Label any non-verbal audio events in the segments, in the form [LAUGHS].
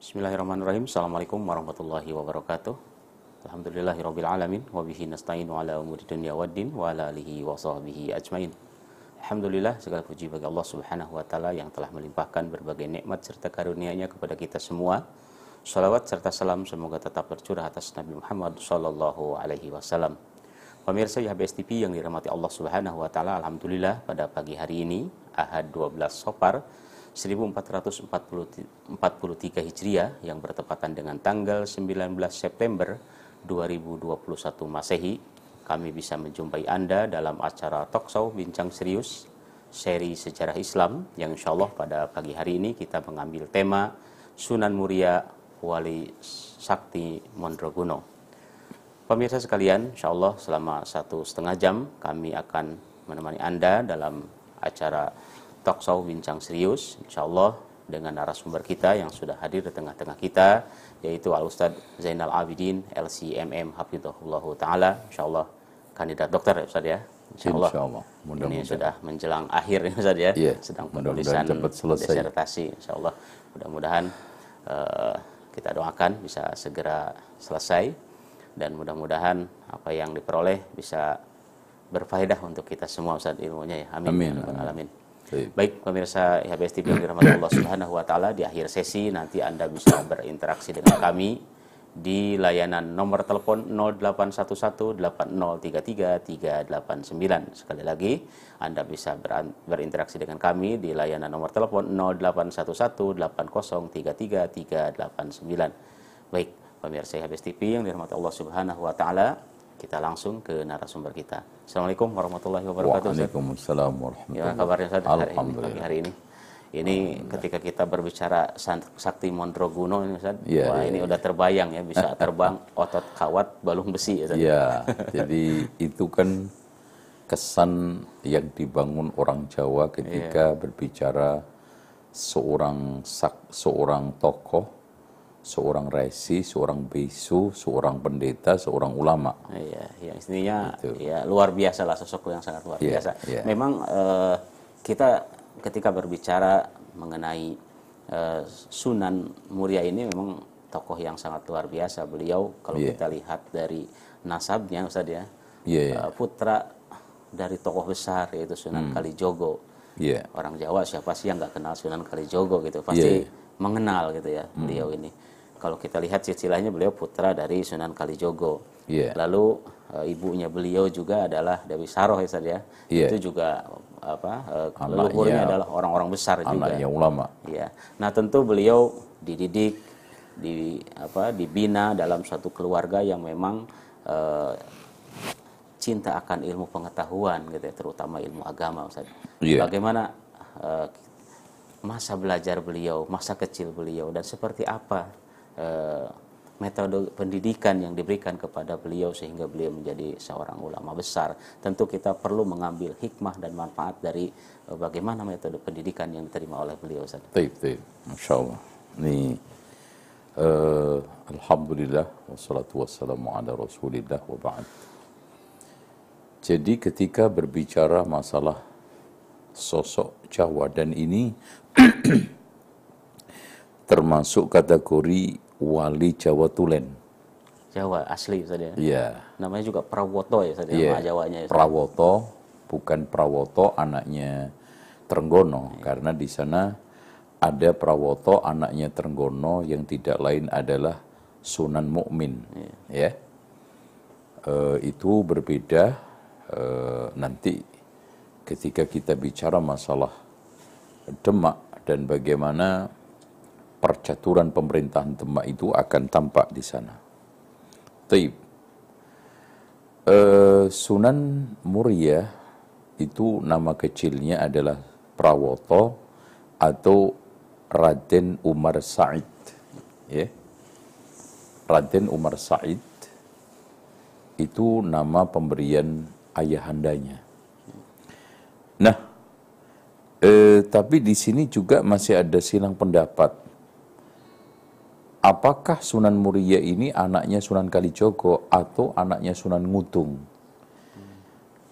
Bismillahirrahmanirrahim. Assalamualaikum warahmatullahi wabarakatuh. Alhamdulillahirabbil alamin wa bihi nasta'inu ala umuri dunya waddin wa ala alihi wa sahbihi ajmain. Alhamdulillah segala puji bagi Allah Subhanahu wa taala yang telah melimpahkan berbagai nikmat serta karunia-Nya kepada kita semua. Salawat serta salam semoga tetap tercurah atas Nabi Muhammad sallallahu alaihi wasallam. Pemirsa YHBS TV yang dirahmati Allah Subhanahu wa taala, alhamdulillah pada pagi hari ini Ahad 12 Sopar 1443 Hijriah yang bertepatan dengan tanggal 19 September 2021 Masehi, kami bisa menjumpai Anda dalam acara Talkshow Bincang Serius seri Sejarah Islam yang insya Allah pada pagi hari ini kita mengambil tema Sunan Muria Wali Sakti Mondroguno. Pemirsa sekalian, insya Allah selama satu setengah jam kami akan menemani Anda dalam acara Talkshow Bincang Serius insya Allah dengan narasumber kita yang sudah hadir di tengah-tengah kita yaitu Al Ustaz Zainal Abidin LCMM Hafizahullah taala Allah kandidat dokter ya Ustaz ya insyaallah insya Allah. Mudah ini sudah menjelang akhir ya Ustaz ya yeah. sedang penulisan disertasi Allah. mudah-mudahan uh, kita doakan bisa segera selesai dan mudah-mudahan apa yang diperoleh bisa berfaedah untuk kita semua Ustaz ilmunya ya amin amin, ya amin. amin. Baik pemirsa HBS TV yang dirahmati Allah Subhanahu wa taala, di akhir sesi nanti Anda bisa berinteraksi dengan kami di layanan nomor telepon 0811-8033-389. Sekali lagi, Anda bisa berinteraksi dengan kami di layanan nomor telepon 0811-8033-389. Baik, pemirsa HBS TV yang dirahmati Allah Subhanahu wa taala, kita langsung ke narasumber kita. Assalamualaikum warahmatullahi wabarakatuh. Waalaikumsalam warahmatullahi wabarakatuh. Ya, kabarnya Ustaz Hari, hari ini. Ini ketika kita berbicara sakti Mondroguno ini Ustaz, ya, wah ya, ini ya. udah terbayang ya bisa terbang [LAUGHS] otot kawat balung besi ya iya, jadi itu kan kesan yang dibangun orang Jawa ketika ya. berbicara seorang sak, seorang tokoh seorang resi, seorang bisu, seorang pendeta, seorang ulama. Iya, ya, istrinya gitu. ya luar biasa lah sosok yang sangat luar yeah, biasa. Yeah. Memang uh, kita ketika berbicara mengenai uh, Sunan Muria ini memang tokoh yang sangat luar biasa. Beliau kalau yeah. kita lihat dari nasabnya Ustaz ya, yeah, iya, iya. yeah. putra dari tokoh besar yaitu Sunan hmm. Kalijogo. Yeah. Orang Jawa siapa sih yang nggak kenal Sunan Kalijogo gitu? Pasti yeah. Iya. mengenal gitu ya hmm. beliau hmm. ini kalau kita lihat silsilahnya beliau putra dari Sunan Kalijogo. Yeah. Lalu e, ibunya beliau juga adalah Dewi Saroh ya saja. Ya. Yeah. Itu juga apa e, leluhurnya adalah orang-orang besar anaknya juga. ulama. Iya. Nah, tentu beliau dididik di apa dibina dalam suatu keluarga yang memang e, cinta akan ilmu pengetahuan gitu ya, terutama ilmu agama Ustaz. Yeah. Bagaimana e, masa belajar beliau, masa kecil beliau dan seperti apa Eh, metode pendidikan yang diberikan kepada beliau sehingga beliau menjadi seorang ulama besar. Tentu kita perlu mengambil hikmah dan manfaat dari eh, bagaimana metode pendidikan yang diterima oleh beliau. Baik, baik. Masya Allah. Ini uh, Alhamdulillah wassalatu wassalamu ala rasulillah wa ba'd. Jadi ketika berbicara masalah sosok Jawa dan ini [CLEARS THROAT] termasuk kategori wali Jawa Tulen. Jawa asli saja. Ya? Iya. Namanya juga Prawoto ya saja ya, yeah. nama Jawanya ya. Prawoto bukan Prawoto anaknya Trenggono yeah. karena di sana ada Prawoto anaknya Trenggono yang tidak lain adalah Sunan Mukmin. Yeah. Ya. E, itu berbeda e, nanti ketika kita bicara masalah Demak dan bagaimana percaturan pemerintahan Demak itu akan tampak di sana. Taib. E, Sunan Muria itu nama kecilnya adalah Prawoto atau Raden Umar Said. Ya. Raden Umar Said itu nama pemberian ayahandanya. Nah, eh, tapi di sini juga masih ada silang pendapat apakah Sunan Muria ini anaknya Sunan Kalijogo atau anaknya Sunan Ngutung?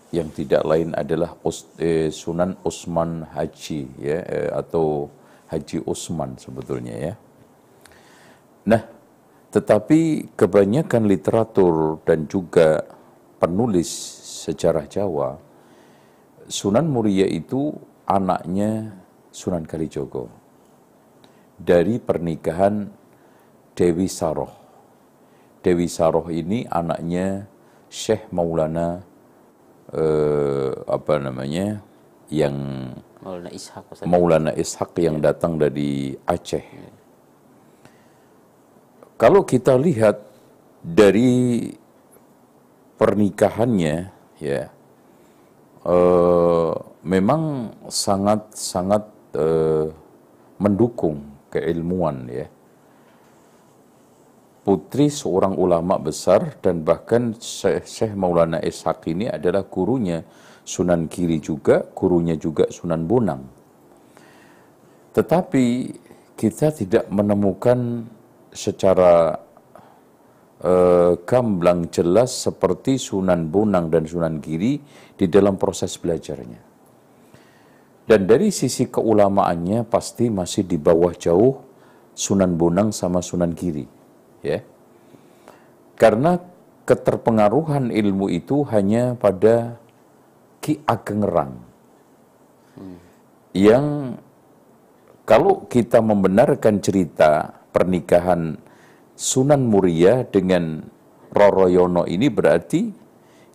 yang tidak lain adalah eh, Sunan Usman Haji ya eh, atau Haji Usman sebetulnya ya. Nah, tetapi kebanyakan literatur dan juga penulis sejarah Jawa, Sunan Muria itu anaknya Sunan Kalijogo dari pernikahan Dewi Saroh. Dewi Saroh ini anaknya Syekh Maulana eh, apa namanya yang Maulana Ishak, Maulana Ishak yang ya. datang dari Aceh. Ya. Kalau kita lihat dari pernikahannya, ya eh, memang sangat-sangat eh, mendukung keilmuan ya putri seorang ulama besar dan bahkan Syekh Maulana Ishaq ini adalah gurunya Sunan Kiri juga, gurunya juga Sunan Bonang. Tetapi kita tidak menemukan secara eh, gamblang jelas seperti Sunan Bonang dan Sunan Kiri di dalam proses belajarnya. Dan dari sisi keulamaannya pasti masih di bawah jauh Sunan Bonang sama Sunan Kiri ya. Karena keterpengaruhan ilmu itu hanya pada Ki Ageng Rang. Hmm. Yang kalau kita membenarkan cerita pernikahan Sunan Muria dengan Roro Yono ini berarti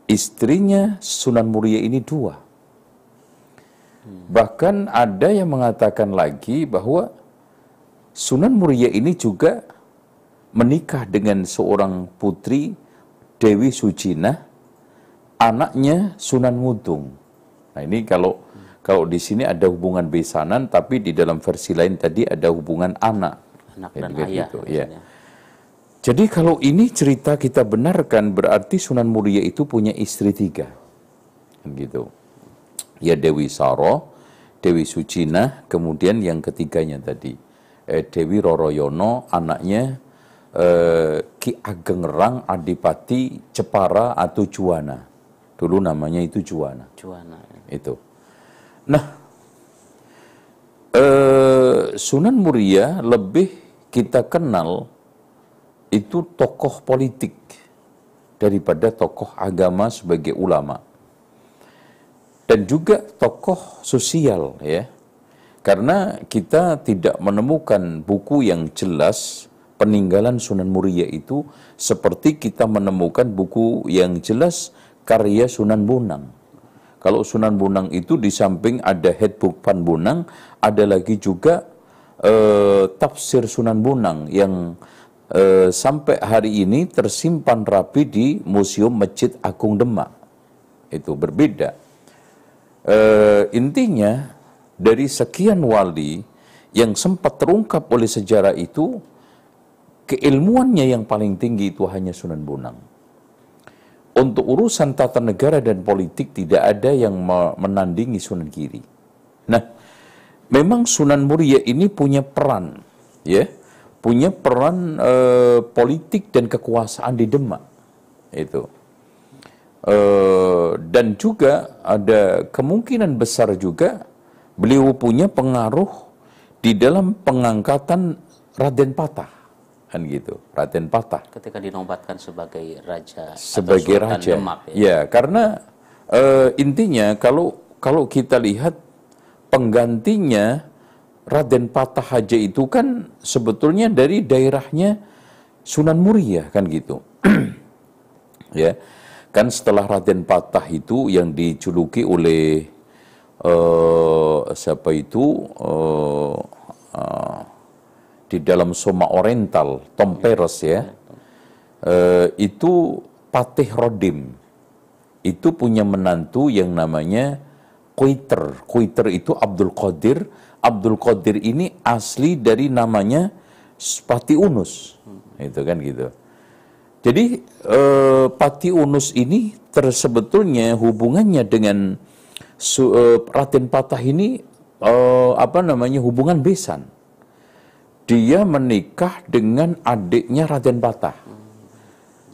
istrinya Sunan Muria ini dua. Hmm. Bahkan ada yang mengatakan lagi bahwa Sunan Muria ini juga menikah dengan seorang putri Dewi Sujina, anaknya Sunan Ngudung. Nah ini kalau kalau di sini ada hubungan besanan, tapi di dalam versi lain tadi ada hubungan anak. Anak ya, ayah. Gitu, ya. Jadi kalau ini cerita kita benarkan, berarti Sunan Muria itu punya istri tiga. Kan gitu. Ya Dewi Saro, Dewi Sujina, kemudian yang ketiganya tadi. Eh, Dewi Roroyono, anaknya eh, Ki Ageng Rang Adipati Cepara atau Juwana. Dulu namanya itu Juwana. Juwana. Ya. Itu. Nah, eh, Sunan Muria lebih kita kenal itu tokoh politik daripada tokoh agama sebagai ulama dan juga tokoh sosial ya karena kita tidak menemukan buku yang jelas peninggalan Sunan Muria itu seperti kita menemukan buku yang jelas karya Sunan Bonang. Kalau Sunan Bonang itu di samping ada headbook Pan Bonang, ada lagi juga eh, tafsir Sunan Bonang yang eh, sampai hari ini tersimpan rapi di Museum Masjid Agung Demak. Itu berbeda. Eh, intinya dari sekian wali yang sempat terungkap oleh sejarah itu keilmuannya yang paling tinggi itu hanya Sunan Bonang. Untuk urusan tata negara dan politik tidak ada yang menandingi Sunan Giri. Nah, memang Sunan Muria ini punya peran, ya, punya peran e, politik dan kekuasaan di Demak, itu. E, dan juga ada kemungkinan besar juga beliau punya pengaruh di dalam pengangkatan Raden Patah kan gitu Raden Patah ketika dinobatkan sebagai raja sebagai atau raja Demak, ya. ya karena e, intinya kalau kalau kita lihat penggantinya Raden Patah Haja itu kan sebetulnya dari daerahnya Sunan Muria kan gitu. [CLEARS THROAT] ya. Kan setelah Raden Patah itu yang dijuluki oleh uh, siapa itu uh, di dalam Soma Oriental, Tomperos ya, ya. ya eh, itu Patih Rodim. Itu punya menantu yang namanya Kuiter. Kuiter itu Abdul Qadir. Abdul Qadir ini asli dari namanya Pati Unus. Hmm. Itu kan gitu. Jadi eh, Pati Unus ini tersebetulnya hubungannya dengan su, eh, Raden Patah ini apa namanya hubungan besan dia menikah dengan adiknya Raden Bata.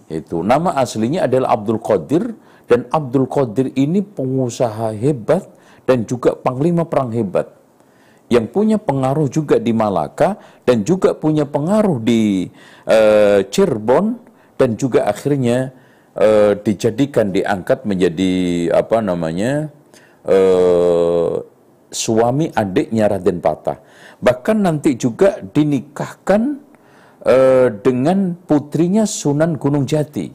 Itu nama aslinya adalah Abdul Qadir dan Abdul Qadir ini pengusaha hebat dan juga panglima perang hebat yang punya pengaruh juga di Malaka dan juga punya pengaruh di uh, Cirebon dan juga akhirnya uh, dijadikan diangkat menjadi apa namanya uh, suami adiknya Raden Patah bahkan nanti juga dinikahkan eh, dengan putrinya Sunan Gunung Jati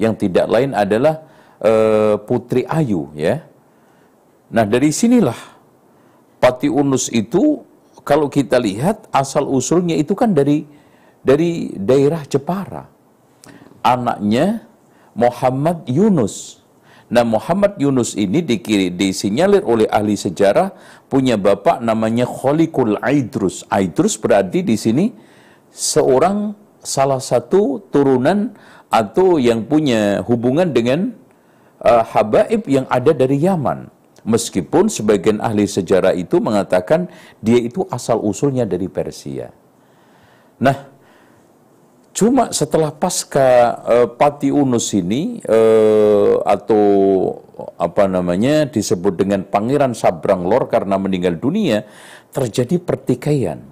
yang tidak lain adalah eh, Putri Ayu ya. Nah dari sinilah Pati Unus itu kalau kita lihat asal usulnya itu kan dari dari daerah Jepara. Anaknya Muhammad Yunus Nah Muhammad Yunus ini dikiri, disinyalir oleh ahli sejarah punya bapak namanya Kholikul Aidrus. Aidrus berarti di sini seorang salah satu turunan atau yang punya hubungan dengan uh, habaib yang ada dari Yaman. Meskipun sebagian ahli sejarah itu mengatakan dia itu asal usulnya dari Persia. Nah, Cuma setelah pasca uh, Pati Unus ini uh, atau apa namanya disebut dengan Pangeran Sabrang Lor karena meninggal dunia terjadi pertikaian.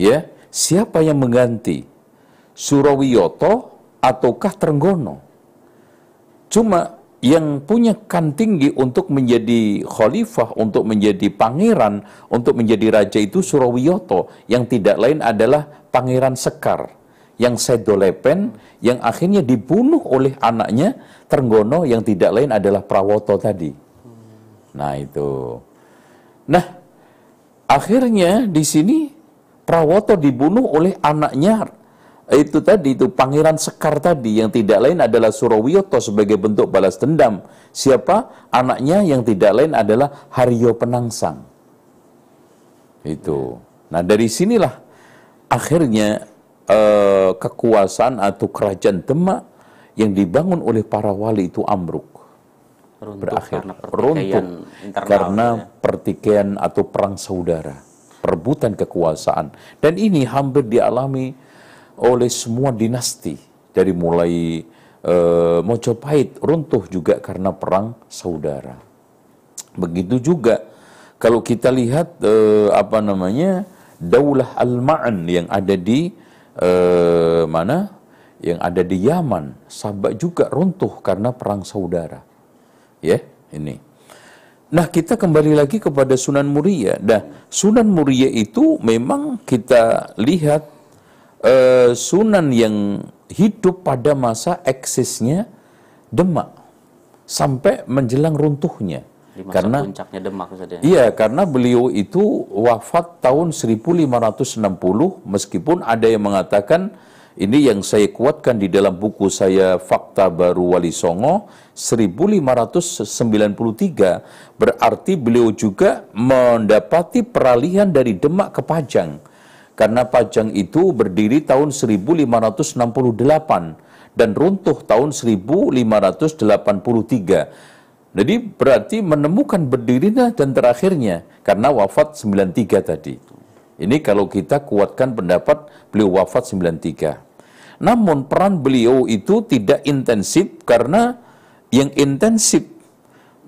Ya, siapa yang mengganti? Surawiyoto ataukah Trenggono? Cuma yang punya kan tinggi untuk menjadi khalifah, untuk menjadi pangeran, untuk menjadi raja itu Surawiyoto yang tidak lain adalah Pangeran Sekar yang sedolepen, yang akhirnya dibunuh oleh anaknya, Trenggono yang tidak lain adalah Prawoto tadi. Nah itu. Nah, akhirnya di sini Prawoto dibunuh oleh anaknya itu tadi itu Pangeran Sekar tadi yang tidak lain adalah Surawiyoto sebagai bentuk balas dendam. Siapa anaknya yang tidak lain adalah Haryo Penangsang. Itu. Nah dari sinilah akhirnya Eh, kekuasaan atau kerajaan Demak yang dibangun oleh para wali itu ambruk. Runtuh berakhir runtuh karena ya. pertikaian atau perang saudara, perebutan kekuasaan. Dan ini hampir dialami oleh semua dinasti dari mulai uh, eh, Mojopahit runtuh juga karena perang saudara. Begitu juga kalau kita lihat uh, apa namanya Daulah Al-Ma'an yang ada di eh, mana yang ada di Yaman, Sabak juga runtuh karena perang saudara. Ya, yeah, ini. Nah, kita kembali lagi kepada Sunan Muria. Nah, Sunan Muria itu memang kita lihat eh, Sunan yang hidup pada masa eksisnya Demak sampai menjelang runtuhnya masa karena puncaknya Demak sedang. Iya, karena beliau itu wafat tahun 1560 meskipun ada yang mengatakan ini yang saya kuatkan di dalam buku saya Fakta Baru Wali Songo 1593. Berarti beliau juga mendapati peralihan dari Demak ke Pajang. Karena Pajang itu berdiri tahun 1568 dan runtuh tahun 1583. Jadi berarti menemukan berdirinya dan terakhirnya karena wafat 93 tadi. Ini kalau kita kuatkan pendapat beliau wafat 93. Namun peran beliau itu tidak intensif karena yang intensif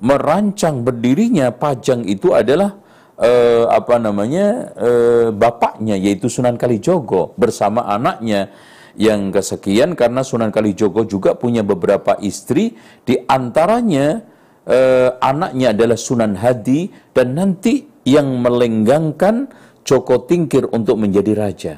merancang berdirinya pajang itu adalah eh, apa namanya eh, bapaknya yaitu Sunan Kalijogo bersama anaknya yang kesekian karena Sunan Kalijogo juga punya beberapa istri di antaranya eh, anaknya adalah Sunan Hadi dan nanti yang melenggangkan Joko Tingkir untuk menjadi raja.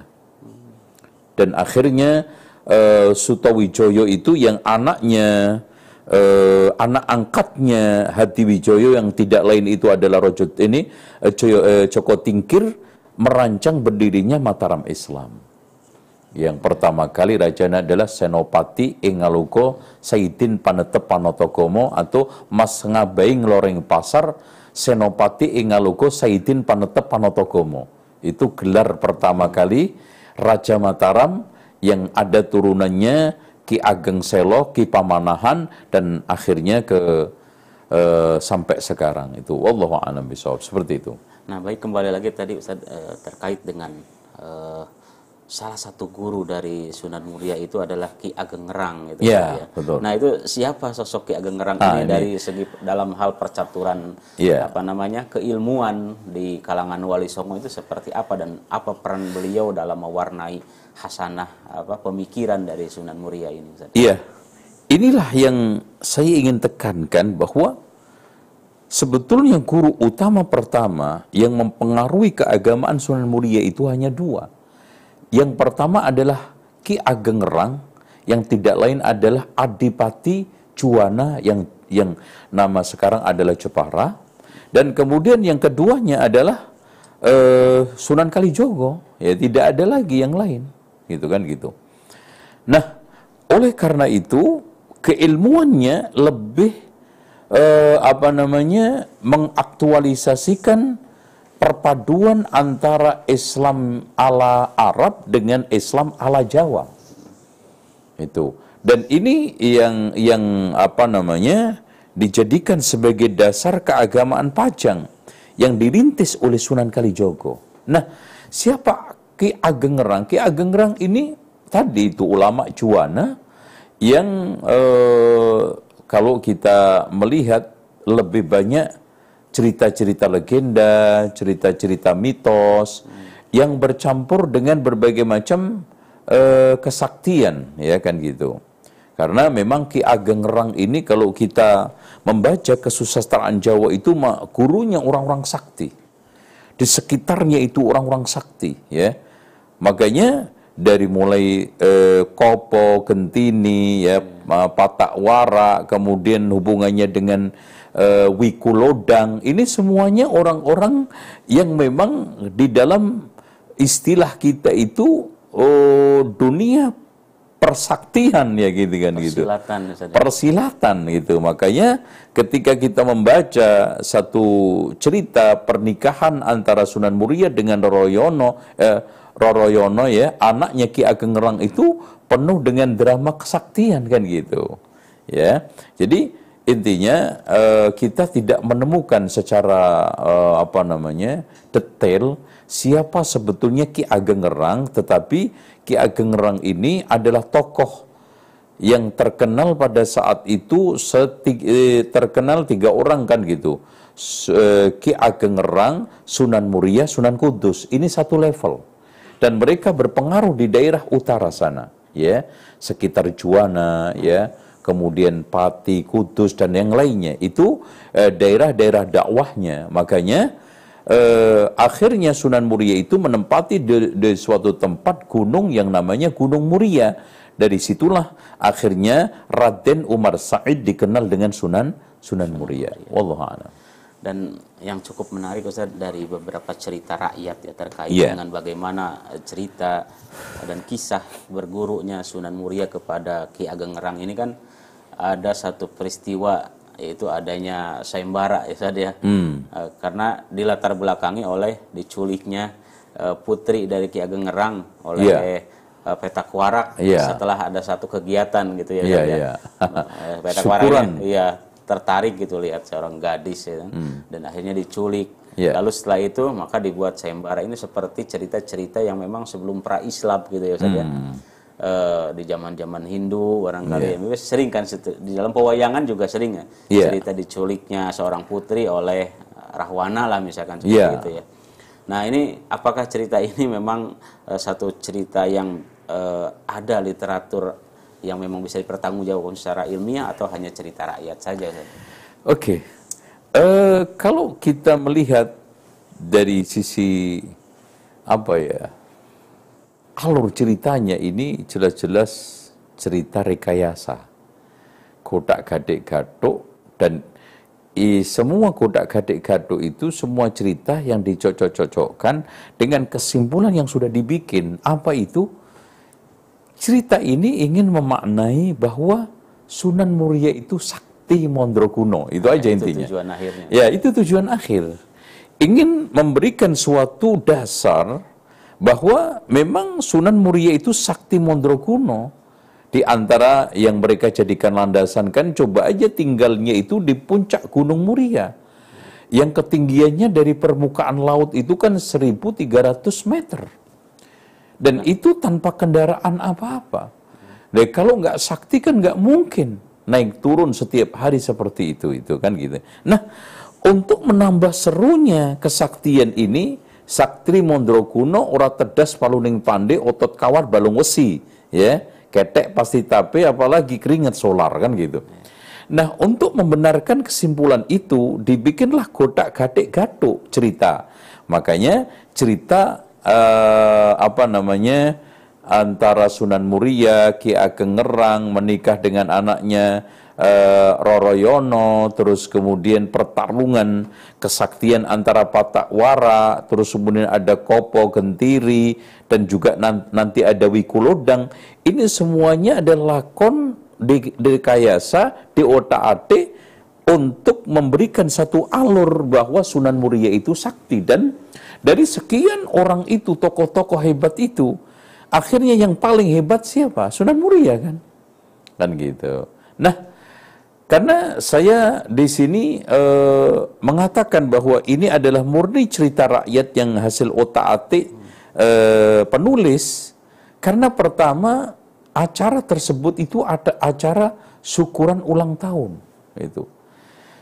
Dan akhirnya eh, Sutawijoyo itu yang anaknya eh, anak angkatnya Hadi Wijoyo yang tidak lain itu adalah rojot ini eh, eh, Joko Tingkir merancang berdirinya Mataram Islam. Yang pertama kali ini adalah Senopati Ingaluko Saidin Panetep Panotokomo atau Mas Ngabai Loreng Pasar Senopati Ingaluko Saidin Panetep Panotokomo. Itu gelar pertama kali Raja Mataram yang ada turunannya Ki Ageng Selo, Ki Pamanahan dan akhirnya ke e, sampai sekarang itu wallahu alam bisawab seperti itu. Nah, baik kembali lagi tadi Ustaz e, terkait dengan e, salah satu guru dari Sunan Muria itu adalah Ki Ageng Rang gitu ya, ya. Betul. Nah, itu siapa sosok Ki Ageng Rang ah, ini, ini dari segi dalam hal percaturan ya. apa namanya keilmuan di kalangan Wali Songo itu seperti apa dan apa peran beliau dalam mewarnai hasanah apa pemikiran dari Sunan Muria ini Iya. Inilah yang saya ingin tekankan bahwa sebetulnya guru utama pertama yang mempengaruhi keagamaan Sunan Muria itu hanya dua yang pertama adalah Ki Ageng Rang yang tidak lain adalah Adipati Cuwana yang yang nama sekarang adalah Jepara dan kemudian yang keduanya adalah eh, Sunan Kalijogo ya tidak ada lagi yang lain gitu kan gitu. Nah, oleh karena itu keilmuannya lebih eh, apa namanya mengaktualisasikan perpaduan antara Islam ala Arab dengan Islam ala Jawa. Itu. Dan ini yang yang apa namanya dijadikan sebagai dasar keagamaan Pajang yang dirintis oleh Sunan Kalijogo. Nah, siapa Ki Ageng Rang? Ki Ageng Rang ini tadi itu ulama Juwana yang eh, kalau kita melihat lebih banyak cerita-cerita legenda, cerita-cerita mitos hmm. yang bercampur dengan berbagai macam e, kesaktian, ya kan gitu. Karena memang Ki Ageng Rang ini kalau kita membaca kesusastraan Jawa itu gurunya orang-orang sakti. Di sekitarnya itu orang-orang sakti, ya. Makanya dari mulai eh, Kopo, Gentini, ya, Patak Wara, kemudian hubungannya dengan uh, Wiku Lodang, ini semuanya orang-orang yang memang di dalam istilah kita itu uh, dunia persaktian ya gitu kan gitu. Persilatan. Ya. Persilatan gitu. Makanya ketika kita membaca satu cerita pernikahan antara Sunan Muria dengan Roroyono eh, Roroyono ya, anaknya Ki Ageng Rang itu penuh dengan drama kesaktian kan gitu. Ya. Jadi intinya uh, kita tidak menemukan secara uh, apa namanya detail siapa sebetulnya Ki Ageng Ngerang tetapi Ki Ageng Ngerang ini adalah tokoh yang terkenal pada saat itu setiga, eh, terkenal tiga orang kan gitu Ki Ageng Ngerang Sunan Muria Sunan Kudus ini satu level dan mereka berpengaruh di daerah utara sana ya sekitar Juwana ya kemudian Pati, Kudus dan yang lainnya itu eh, daerah-daerah dakwahnya. Makanya eh, akhirnya Sunan Muria itu menempati di, di suatu tempat gunung yang namanya Gunung Muria. Dari situlah akhirnya Raden Umar Said dikenal dengan Sunan Sunan Muria. Wallahualam. Dan yang cukup menarik Ustaz dari beberapa cerita rakyat ya terkait yeah. dengan bagaimana eh, cerita dan kisah bergurunya Sunan Muria kepada Ki Ageng Ngerang ini kan ada satu peristiwa yaitu adanya sayembara ya Sad ya. Hmm. e, karena dilatar belakangi oleh diculiknya e, putri dari Ki Ageng Ngerang oleh yeah. Iya. e, petak warak yeah. setelah ada satu kegiatan gitu ya. yeah, yeah, e, petak ya, iya tertarik gitu lihat seorang gadis ya, kan, hmm. dan akhirnya diculik. Yeah. Lalu setelah itu maka dibuat sayembara ini seperti cerita-cerita yang memang sebelum pra-Islam gitu ya Ustaz ya. hmm. ya e, di zaman-zaman Hindu barangkali yeah. ya. sering kan di dalam pewayangan juga sering ya yeah. cerita diculiknya seorang putri oleh eh, Rahwana lah misalkan seperti yeah. itu ya. Nah ini apakah cerita ini memang e, satu cerita yang e, ada literatur yang memang bisa dipertanggungjawabkan secara ilmiah atau hanya cerita rakyat saja? Oke, okay. uh, kalau kita melihat dari sisi apa ya alur ceritanya ini jelas-jelas cerita rekayasa. Kodak gadek gaduk dan i, semua kodak gadek gaduk itu semua cerita yang dicocok-cocokkan dengan kesimpulan yang sudah dibikin. Apa itu? Cerita ini ingin memaknai bahwa Sunan Muria itu sakti mondro kuno. Itu ya, aja nah, itu intinya. Tujuan akhirnya. Ya, itu tujuan akhir. Ingin memberikan suatu dasar bahwa memang Sunan Muria itu sakti mondro kuno di antara yang mereka jadikan landasan kan coba aja tinggalnya itu di puncak Gunung Muria yang ketinggiannya dari permukaan laut itu kan 1300 meter dan itu tanpa kendaraan apa-apa dan kalau nggak sakti kan nggak mungkin naik turun setiap hari seperti itu itu kan gitu nah untuk menambah serunya kesaktian ini Saktri mondro kuno ora tedas paluning pande otot kawar balung wesi ya ketek pasti tape apalagi keringat solar kan gitu. Nah untuk membenarkan kesimpulan itu dibikinlah kotak gatik gatuk cerita. Makanya cerita eh, apa namanya antara Sunan Muria Ki Ageng Ngerang menikah dengan anaknya Eh, Roroyono, terus kemudian pertarungan kesaktian antara wara, terus kemudian ada Kopo Gentiri, dan juga nanti ada Wikulodang. Ini semuanya adalah lakon di, di Kayasa, di otak ate untuk memberikan satu alur bahwa Sunan Muria itu sakti dan dari sekian orang itu tokoh-tokoh hebat itu akhirnya yang paling hebat siapa Sunan Muria kan kan gitu nah karena saya di sini e, mengatakan bahwa ini adalah murni cerita rakyat yang hasil otak-atik e, penulis. Karena pertama acara tersebut itu ada acara syukuran ulang tahun. Itu.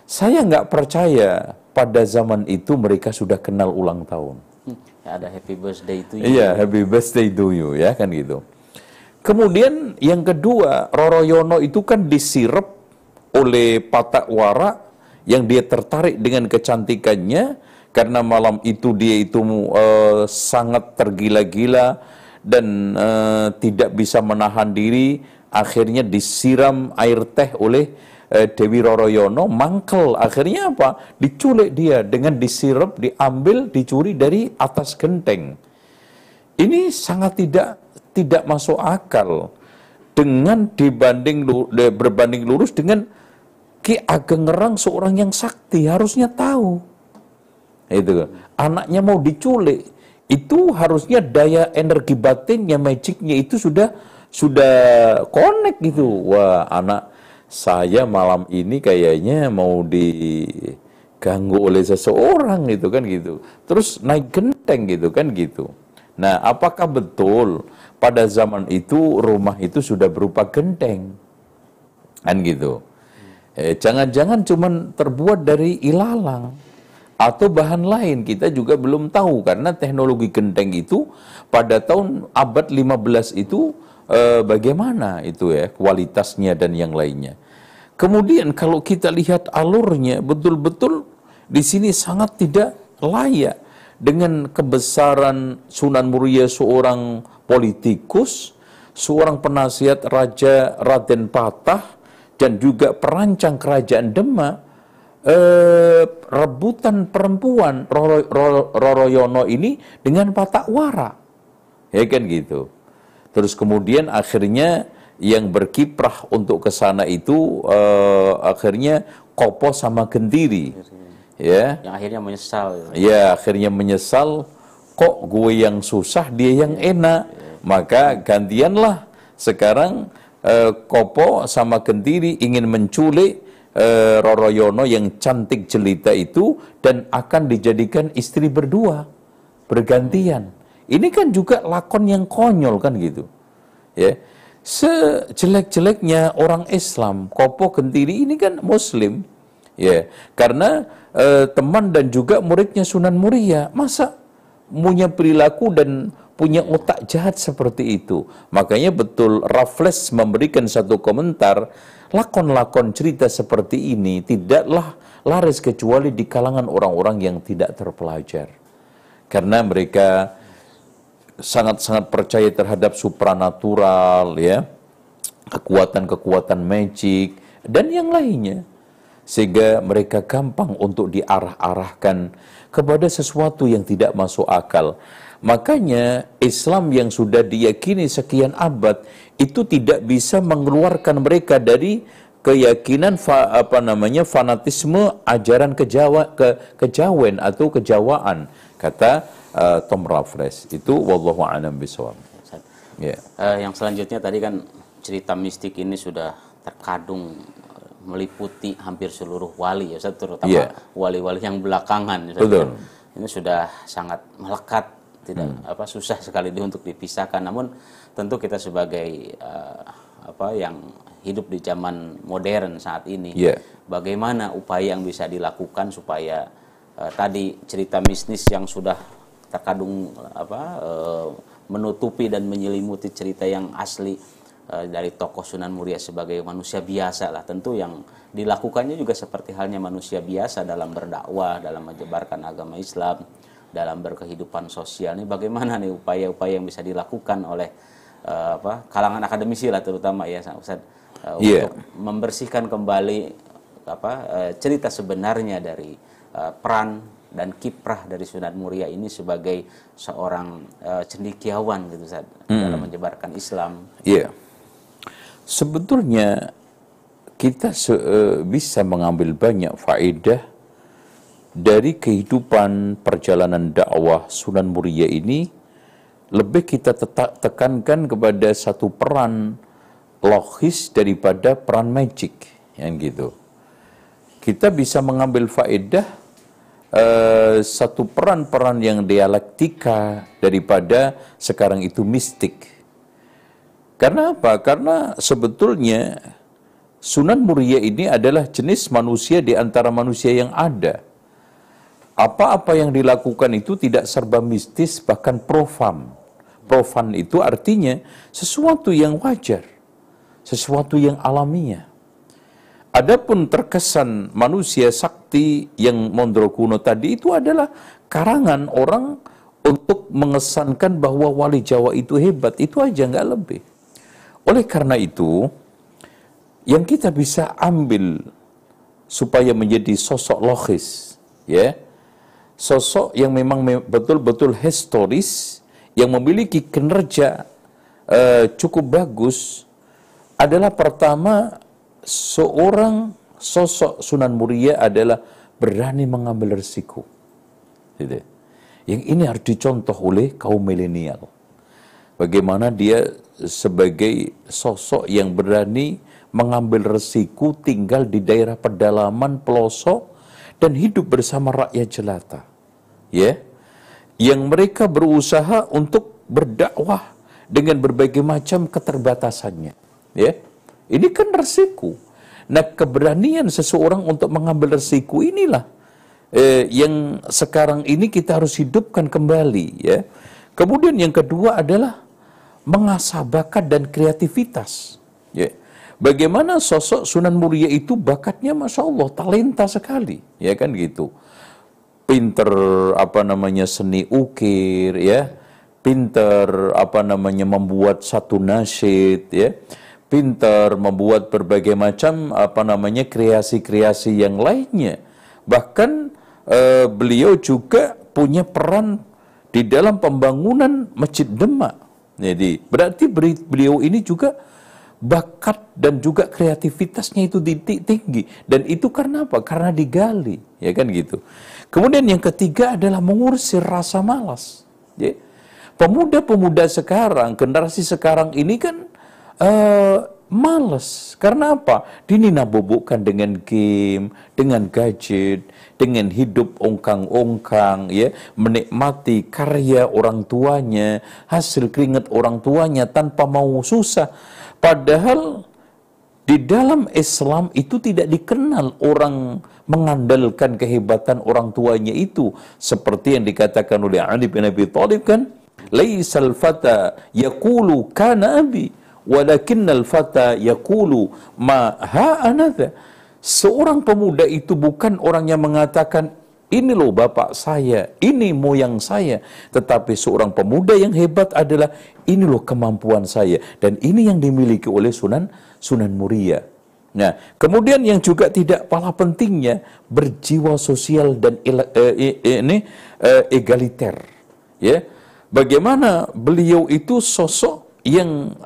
Saya nggak percaya pada zaman itu mereka sudah kenal ulang tahun. Hmm, ya, ada happy birthday to you. Iya, happy birthday to you ya kan gitu. Kemudian yang kedua, Roro Yono itu kan disirep oleh patak wara yang dia tertarik dengan kecantikannya karena malam itu dia itu uh, sangat tergila-gila dan uh, tidak bisa menahan diri akhirnya disiram air teh oleh uh, Dewi Roroyono mangkel akhirnya apa diculik dia dengan disiram diambil dicuri dari atas genteng ini sangat tidak tidak masuk akal dengan dibanding berbanding lurus dengan Ki Ageng Ngerang seorang yang sakti harusnya tahu. Itu anaknya mau diculik itu harusnya daya energi batinnya magicnya itu sudah sudah connect gitu. Wah, anak saya malam ini kayaknya mau diganggu oleh seseorang gitu kan gitu. Terus naik genteng gitu kan gitu. Nah, apakah betul pada zaman itu rumah itu sudah berupa genteng? Kan gitu. Eh, jangan-jangan cuma terbuat dari ilalang atau bahan lain kita juga belum tahu karena teknologi genteng itu pada tahun abad 15 itu eh, bagaimana itu ya kualitasnya dan yang lainnya. Kemudian kalau kita lihat alurnya betul-betul di sini sangat tidak layak dengan kebesaran Sunan Muria seorang politikus, seorang penasihat Raja Raden Patah, dan juga perancang kerajaan Demak eh, rebutan perempuan Roro, Roro, Yono ini dengan Wara Ya kan gitu. Terus kemudian akhirnya yang berkiprah untuk ke sana itu eh, akhirnya Kopo sama Gendiri. Ya. Yang akhirnya menyesal. ya akhirnya menyesal kok gue yang susah dia yang ya. enak. Maka gantianlah sekarang Eh, kopo sama gentiri ingin menculik eh, Roro Yono yang cantik jelita itu dan akan dijadikan istri berdua bergantian. Ini kan juga lakon yang konyol kan gitu. Ya. Sejelek-jeleknya orang Islam, Kopo gentiri ini kan muslim. Ya, karena eh, teman dan juga muridnya Sunan Muria. Masa punya perilaku dan punya otak jahat seperti itu. Makanya betul Raffles memberikan satu komentar, lakon-lakon cerita seperti ini tidaklah laris kecuali di kalangan orang-orang yang tidak terpelajar. Karena mereka sangat-sangat percaya terhadap supranatural ya, kekuatan-kekuatan magic dan yang lainnya. Sehingga mereka gampang untuk diarah-arahkan kepada sesuatu yang tidak masuk akal. Makanya Islam yang sudah diyakini sekian abad itu tidak bisa mengeluarkan mereka dari keyakinan fa, apa namanya fanatisme ajaran kejawa ke, kejawen atau kejawaan kata uh, Tom Raffles itu wallahu alam bishawab. Yeah. Ya. Uh, yang selanjutnya tadi kan cerita mistik ini sudah terkadung eh, meliputi hampir seluruh wali ya Ustaz terutama ya. wali-wali yeah. yang belakangan Ustaz. Betul. Ya. Ini sudah sangat melekat tidak hmm. apa susah sekali untuk dipisahkan. Namun tentu kita sebagai uh, apa yang hidup di zaman modern saat ini, yeah. bagaimana upaya yang bisa dilakukan supaya uh, tadi cerita bisnis yang sudah terkadung apa uh, menutupi dan menyelimuti cerita yang asli uh, dari tokoh Sunan Muria sebagai manusia biasa lah tentu yang dilakukannya juga seperti halnya manusia biasa dalam berdakwah dalam menyebarkan agama Islam dalam berkehidupan sosial ini bagaimana nih upaya-upaya yang bisa dilakukan oleh uh, apa kalangan akademisi lah terutama ya Ustaz uh, eh, yeah. untuk membersihkan kembali apa uh, cerita sebenarnya dari uh, peran dan kiprah dari Sunan Muria ini sebagai seorang uh, cendikiawan gitu Ustaz mm. dalam menyebarkan Islam. Iya. Yeah. Sebetulnya kita se bisa mengambil banyak faedah dari kehidupan perjalanan dakwah Sunan Muria ini lebih kita tetap tekankan kepada satu peran logis daripada peran magic yang gitu kita bisa mengambil faedah eh, satu peran-peran yang dialektika daripada sekarang itu mistik karena apa karena sebetulnya Sunan Muria ini adalah jenis manusia di antara manusia yang ada apa-apa yang dilakukan itu tidak serba mistis bahkan profan. Profan itu artinya sesuatu yang wajar, sesuatu yang alamiah. Adapun terkesan manusia sakti yang mondro kuno tadi itu adalah karangan orang untuk mengesankan bahwa wali Jawa itu hebat, itu aja nggak lebih. Oleh karena itu, yang kita bisa ambil supaya menjadi sosok logis, ya, sosok yang memang betul-betul historis yang memiliki kinerja eh, cukup bagus adalah pertama seorang sosok Sunan Muria adalah berani mengambil resiko. Gitu. Yang ini harus dicontoh oleh kaum milenial. Bagaimana dia sebagai sosok yang berani mengambil resiko tinggal di daerah pedalaman pelosok dan hidup bersama rakyat jelata ya yang mereka berusaha untuk berdakwah dengan berbagai macam keterbatasannya ya ini kan resiko nah keberanian seseorang untuk mengambil resiko inilah eh, yang sekarang ini kita harus hidupkan kembali ya kemudian yang kedua adalah mengasah bakat dan kreativitas ya bagaimana sosok Sunan Muria itu bakatnya masya Allah talenta sekali ya kan gitu pinter apa namanya seni ukir ya pinter apa namanya membuat satu nasyid ya pinter membuat berbagai macam apa namanya kreasi-kreasi yang lainnya bahkan eh, beliau juga punya peran di dalam pembangunan masjid Demak jadi berarti beliau ini juga bakat dan juga kreativitasnya itu tinggi dan itu karena apa karena digali ya kan gitu Kemudian yang ketiga adalah mengurusi rasa malas. Ya. Pemuda-pemuda sekarang, generasi sekarang ini kan uh, malas. Karena apa? Dinina bubukkan dengan game, dengan gadget, dengan hidup ongkang-ongkang, ya, menikmati karya orang tuanya, hasil keringat orang tuanya tanpa mau susah. Padahal di dalam Islam itu tidak dikenal orang mengandalkan kehebatan orang tuanya itu. Seperti yang dikatakan oleh Ali bin Abi Thalib kan, "Laisal fata yaqulu kana abi, walakinnal fata yaqulu ma ha anadha." Seorang pemuda itu bukan orang yang mengatakan, ini loh bapak saya, ini moyang saya. Tetapi seorang pemuda yang hebat adalah, ini loh kemampuan saya. Dan ini yang dimiliki oleh Sunan Sunan Muria. Nah, kemudian yang juga tidak kalah pentingnya berjiwa sosial dan eh, eh, eh, ini egaliter. Ya, bagaimana beliau itu sosok yang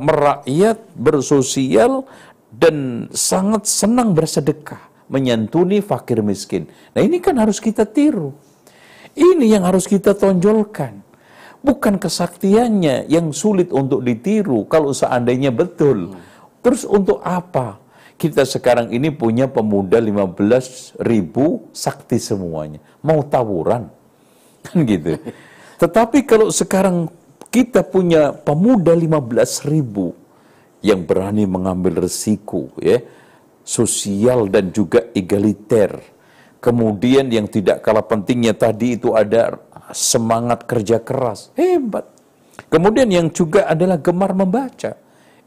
merakyat, bersosial dan sangat senang bersedekah, menyantuni fakir miskin. Nah, ini kan harus kita tiru. Ini yang harus kita tonjolkan. Bukan kesaktiannya yang sulit untuk ditiru kalau seandainya betul. Hmm Terus untuk apa? Kita sekarang ini punya pemuda 15 ribu sakti semuanya. Mau tawuran. [LAUGHS] Kan gitu. Tetapi kalau sekarang kita punya pemuda 15 ribu yang berani mengambil resiko ya sosial dan juga egaliter. Kemudian yang tidak kalah pentingnya tadi itu ada semangat kerja keras. Hebat. Kemudian yang juga adalah gemar membaca.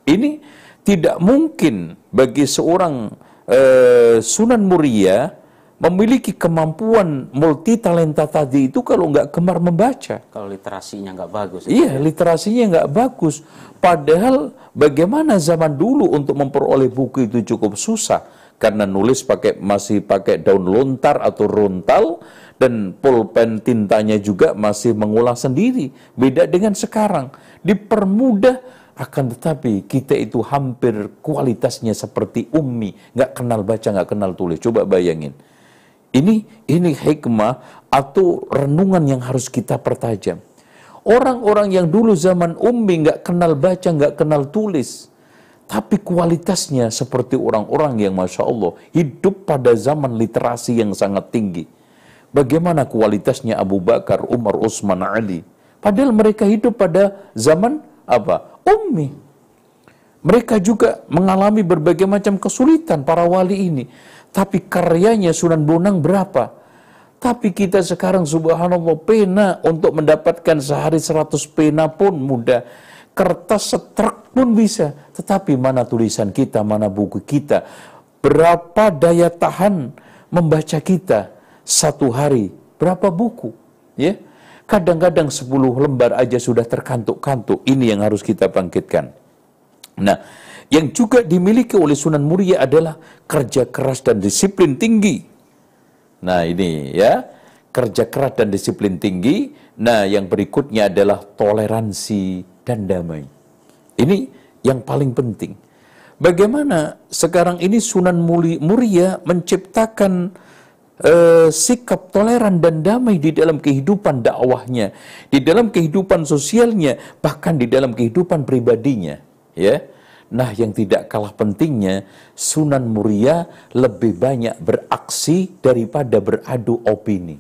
Ini tidak mungkin bagi seorang eh, Sunan Muria memiliki kemampuan multi talenta tadi itu kalau nggak gemar membaca. Kalau literasinya nggak bagus. Iya, ya. literasinya nggak bagus. Padahal bagaimana zaman dulu untuk memperoleh buku itu cukup susah karena nulis pakai masih pakai daun lontar atau rontal dan pulpen tintanya juga masih mengulas sendiri. Beda dengan sekarang dipermudah akan tetapi kita itu hampir kualitasnya seperti ummi, nggak kenal baca, nggak kenal tulis. Coba bayangin. Ini ini hikmah atau renungan yang harus kita pertajam. Orang-orang yang dulu zaman ummi nggak kenal baca, nggak kenal tulis, tapi kualitasnya seperti orang-orang yang masya Allah hidup pada zaman literasi yang sangat tinggi. Bagaimana kualitasnya Abu Bakar, Umar, Utsman, Ali? Padahal mereka hidup pada zaman apa? Ummi. Mereka juga mengalami berbagai macam kesulitan para wali ini. Tapi karyanya Sunan Bonang berapa? Tapi kita sekarang subhanallah pena untuk mendapatkan sehari 100 pena pun mudah. Kertas setrek pun bisa. Tetapi mana tulisan kita, mana buku kita. Berapa daya tahan membaca kita satu hari? Berapa buku? Ya. Yeah? Kadang-kadang 10 lembar aja sudah terkantuk-kantuk. Ini yang harus kita bangkitkan. Nah, yang juga dimiliki oleh Sunan Muria adalah kerja keras dan disiplin tinggi. Nah, ini ya, kerja keras dan disiplin tinggi. Nah, yang berikutnya adalah toleransi dan damai. Ini yang paling penting. Bagaimana sekarang ini Sunan Muria menciptakan Eh, sikap toleran dan damai di dalam kehidupan dakwahnya, di dalam kehidupan sosialnya, bahkan di dalam kehidupan pribadinya, ya. Nah, yang tidak kalah pentingnya, Sunan Muria lebih banyak beraksi daripada beradu opini.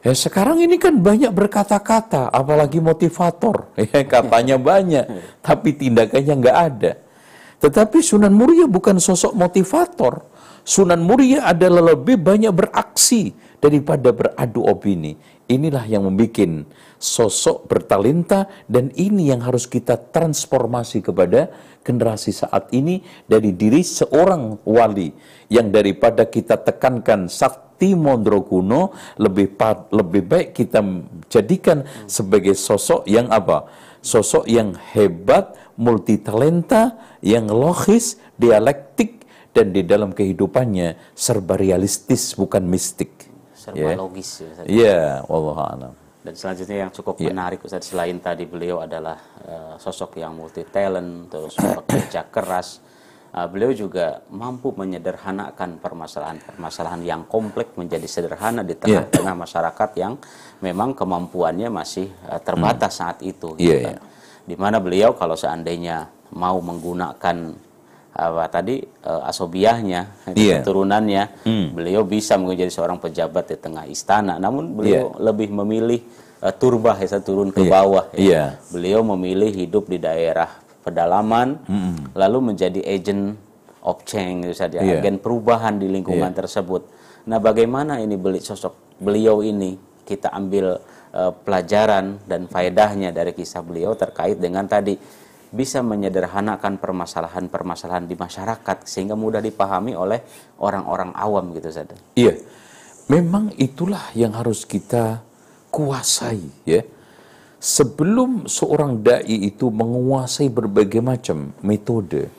Ya, sekarang ini kan banyak berkata-kata, apalagi motivator. [LAUGHS] Ya, katanya banyak, tapi tindakannya nggak ada. Tetapi Sunan Muria bukan sosok motivator. Sunan Muria adalah lebih banyak beraksi daripada beradu opini. Inilah yang membuat sosok bertalenta dan ini yang harus kita transformasi kepada generasi saat ini dari diri seorang wali yang daripada kita tekankan sakti mondro kuno lebih lebih baik kita jadikan sebagai sosok yang apa? Sosok yang hebat, multitalenta, yang logis, dialektik dan di dalam kehidupannya serba realistis bukan mistik. Serba yeah. logis. Ya, yeah. Allah a'lam. Dan selanjutnya yang cukup yeah. menarik Ustaz selain tadi beliau adalah uh, sosok yang multi talent terus bekerja keras Uh, beliau juga mampu menyederhanakan permasalahan-permasalahan yang kompleks menjadi sederhana di ya. tengah-tengah yeah. masyarakat yang memang kemampuannya masih uh, terbatas hmm. saat itu. Ya, gitu yeah, kan. Dimana beliau kalau seandainya mau menggunakan apa tadi uh, asobiahnya yeah. Iya. turunannya hmm. beliau bisa menjadi seorang pejabat di tengah istana namun beliau yeah. lebih memilih uh, turbah ya turun ke yeah. bawah ya. Yeah. beliau memilih hidup di daerah pedalaman mm. lalu menjadi agent of change saja ya, yeah. Iya. agen perubahan di lingkungan yeah. tersebut nah bagaimana ini beli sosok beliau ini kita ambil uh, pelajaran dan faedahnya dari kisah beliau terkait dengan tadi bisa menyederhanakan permasalahan-permasalahan di masyarakat sehingga mudah dipahami oleh orang-orang awam gitu saja. Iya. Memang itulah yang harus kita kuasai ya. Sebelum seorang dai itu menguasai berbagai macam metode.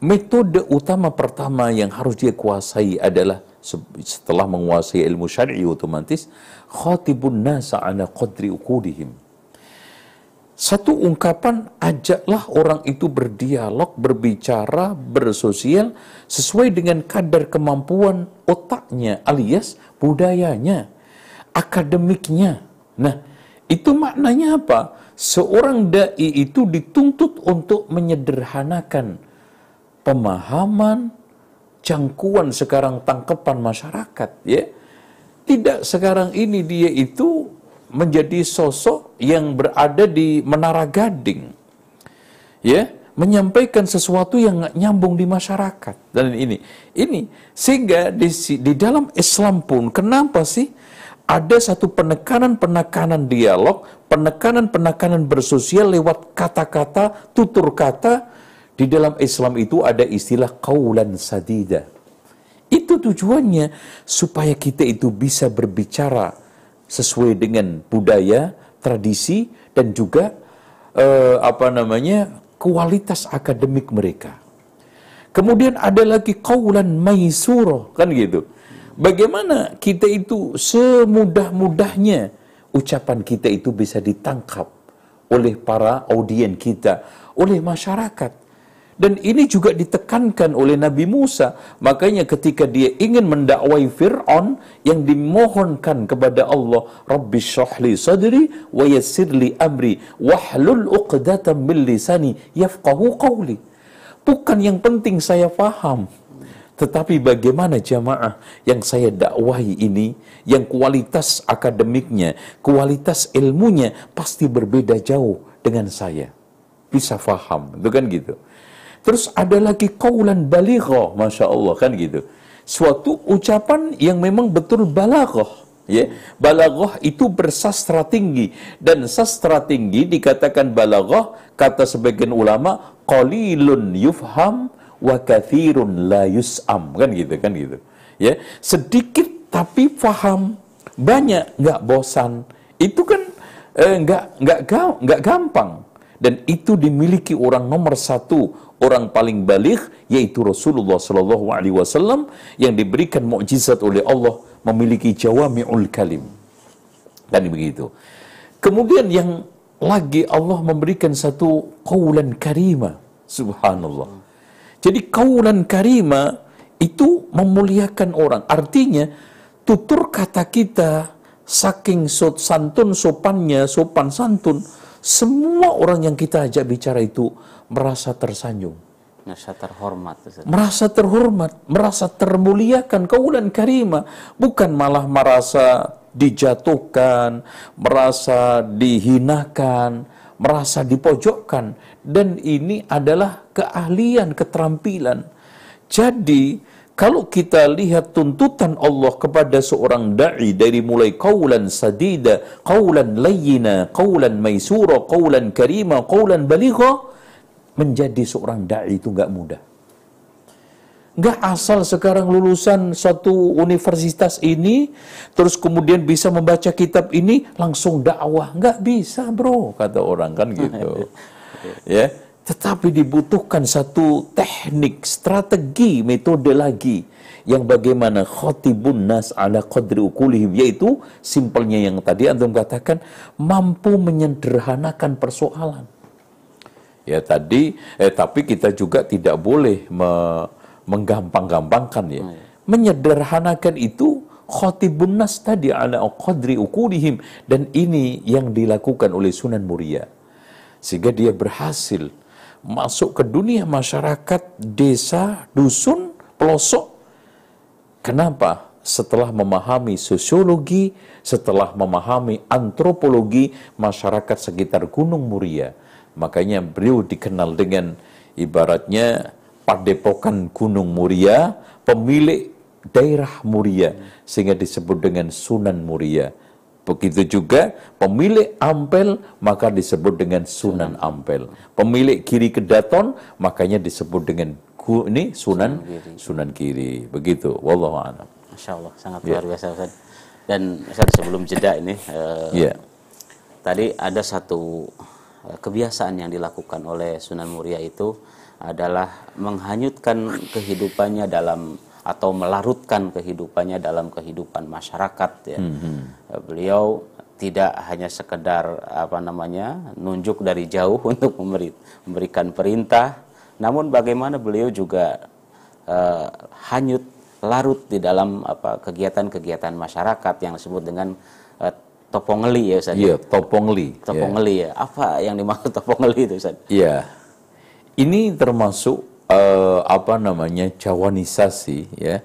Metode utama pertama yang harus dia kuasai adalah setelah menguasai ilmu syar'i otomatis khatibun nasa ana qadri uqudihim satu ungkapan ajaklah orang itu berdialog, berbicara, bersosial sesuai dengan kadar kemampuan otaknya alias budayanya, akademiknya. Nah, itu maknanya apa? Seorang dai itu dituntut untuk menyederhanakan pemahaman cangkuan sekarang tangkapan masyarakat ya. Tidak sekarang ini dia itu menjadi sosok yang berada di menara gading. Ya, menyampaikan sesuatu yang nyambung di masyarakat dan ini. Ini sehingga di, di dalam Islam pun kenapa sih ada satu penekanan-penekanan dialog, penekanan-penekanan bersosial lewat kata-kata, tutur kata. Di dalam Islam itu ada istilah kaulan sadida. Itu tujuannya supaya kita itu bisa berbicara sesuai dengan budaya, tradisi dan juga eh, apa namanya kualitas akademik mereka. Kemudian ada lagi kaulan maisuro kan gitu. Bagaimana kita itu semudah-mudahnya ucapan kita itu bisa ditangkap oleh para audien kita, oleh masyarakat. Dan ini juga ditekankan oleh Nabi Musa. Makanya ketika dia ingin mendakwai Fir'aun yang dimohonkan kepada Allah, Rabbi syrahli sadri wa yassirli amri wahlul uqdatam min lisani yafqahu qawli. Bukan yang penting saya faham, Tetapi bagaimana jamaah yang saya dakwahi ini, yang kualitas akademiknya, kualitas ilmunya pasti berbeda jauh dengan saya. Bisa faham, itu kan gitu. Terus ada lagi kaulan baligho, Masya Allah, kan gitu. Suatu ucapan yang memang betul balaghah. Ya, balaghah itu bersastra tinggi dan sastra tinggi dikatakan balaghah kata sebagian ulama qalilun yufham wa kathirun la yus'am kan gitu kan gitu. Ya, sedikit tapi paham banyak nggak bosan itu kan eh, nggak nggak gampang dan itu dimiliki orang nomor satu orang paling balik yaitu Rasulullah Shallallahu Alaihi Wasallam yang diberikan mukjizat oleh Allah memiliki jawami'ul kalim dan begitu kemudian yang lagi Allah memberikan satu kaulan karima subhanallah jadi kaulan karima itu memuliakan orang artinya tutur kata kita saking sot santun sopannya sopan santun semua orang yang kita ajak bicara itu merasa tersanjung. Merasa terhormat. Merasa terhormat, merasa termuliakan, kaulan karima Bukan malah merasa dijatuhkan, merasa dihinakan, merasa dipojokkan. Dan ini adalah keahlian, keterampilan. Jadi, kalau kita lihat tuntutan Allah kepada seorang da'i dari mulai qawlan sadida, qawlan layyina, qawlan maisura, qawlan karima, qawlan baligha, menjadi seorang dai itu nggak mudah. Nggak asal sekarang lulusan satu universitas ini, terus kemudian bisa membaca kitab ini, langsung dakwah. Nggak bisa bro, kata orang kan [LAUGHS] gitu. ya, Tetapi dibutuhkan satu teknik, strategi, metode lagi. Yang bagaimana khotibun nas ala qadri ukulihim. Yaitu simpelnya yang tadi Antum katakan, mampu menyederhanakan persoalan Ya tadi, eh, tapi kita juga tidak boleh me menggampang-gampangkan ya. Hmm. Menyederhanakan itu khotibun tadi ala qadri ukurihim dan ini yang dilakukan oleh Sunan Muria. Sehingga dia berhasil masuk ke dunia masyarakat, desa, dusun, pelosok. Kenapa? Setelah memahami sosiologi, setelah memahami antropologi masyarakat sekitar Gunung Muria, Makanya beliau dikenal dengan ibaratnya Padepokan Gunung Muria, pemilik daerah Muria, sehingga disebut dengan Sunan Muria. Begitu juga pemilik Ampel maka disebut dengan Sunan Ampel. Pemilik Kiri Kedaton makanya disebut dengan ini Sunan Sunan Kiri. Begitu. Wallahu a'lam. Masya Allah, sangat yeah. luar biasa Ustaz. Dan Ustaz sebelum jeda ini uh, eh, yeah. tadi ada satu Eh, kebiasaan yang dilakukan oleh Sunan Muria itu adalah menghanyutkan kehidupannya dalam atau melarutkan kehidupannya dalam kehidupan masyarakat ya. Mm -hmm. hmm. Eh, beliau tidak hanya sekedar apa namanya nunjuk dari jauh [LAUGHS] untuk memberi, memberikan perintah, namun bagaimana beliau juga eh, hanyut larut di dalam apa kegiatan-kegiatan masyarakat yang disebut dengan eh, Topongeli ya Ustaz? Iya, topongli. Topongli ya. Iya. ya. Apa yang dimaksud [LAUGHS] topongli itu Ustaz? Iya. Ini termasuk uh, apa namanya cawanisasi ya.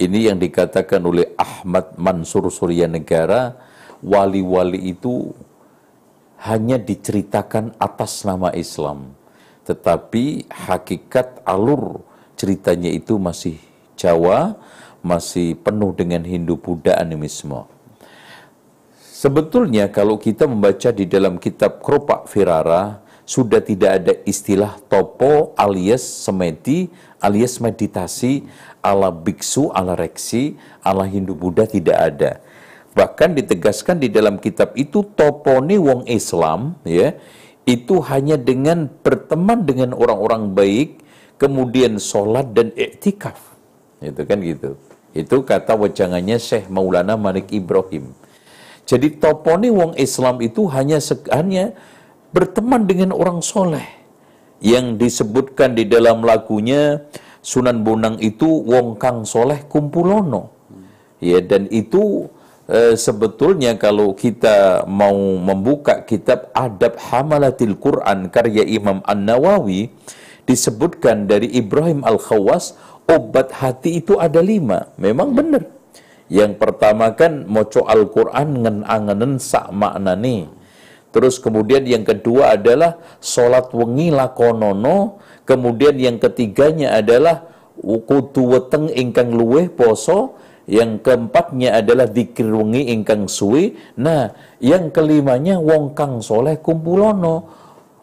Ini yang dikatakan oleh Ahmad Mansur Surya Negara, wali-wali itu hanya diceritakan atas nama Islam. Tetapi hakikat alur ceritanya itu masih Jawa, masih penuh dengan Hindu-Buddha animisme. Sebetulnya kalau kita membaca di dalam kitab Kropak Firara, sudah tidak ada istilah topo alias semedi alias meditasi ala biksu, ala reksi, ala Hindu Buddha tidak ada. Bahkan ditegaskan di dalam kitab itu topone wong Islam ya, itu hanya dengan berteman dengan orang-orang baik, kemudian sholat dan iktikaf. Itu kan gitu. Itu kata wajangannya Syekh Maulana Malik Ibrahim. Jadi topone wong Islam itu hanya hanya berteman dengan orang soleh yang disebutkan di dalam lagunya Sunan Bonang itu wong kang soleh kumpulono. Ya dan itu e, sebetulnya kalau kita mau membuka kitab Adab Hamalatil Quran karya Imam An-Nawawi disebutkan dari Ibrahim Al-Khawas obat hati itu ada lima. Memang benar yang pertama kan moco Al-Quran ngen angenen ah, sak maknani Terus kemudian yang kedua adalah solat wengi lakonono. Kemudian yang ketiganya adalah kutu weteng ingkang luweh poso. Yang keempatnya adalah dikir wengi ingkang suwi. Nah, yang kelimanya wong kang soleh kumpulono.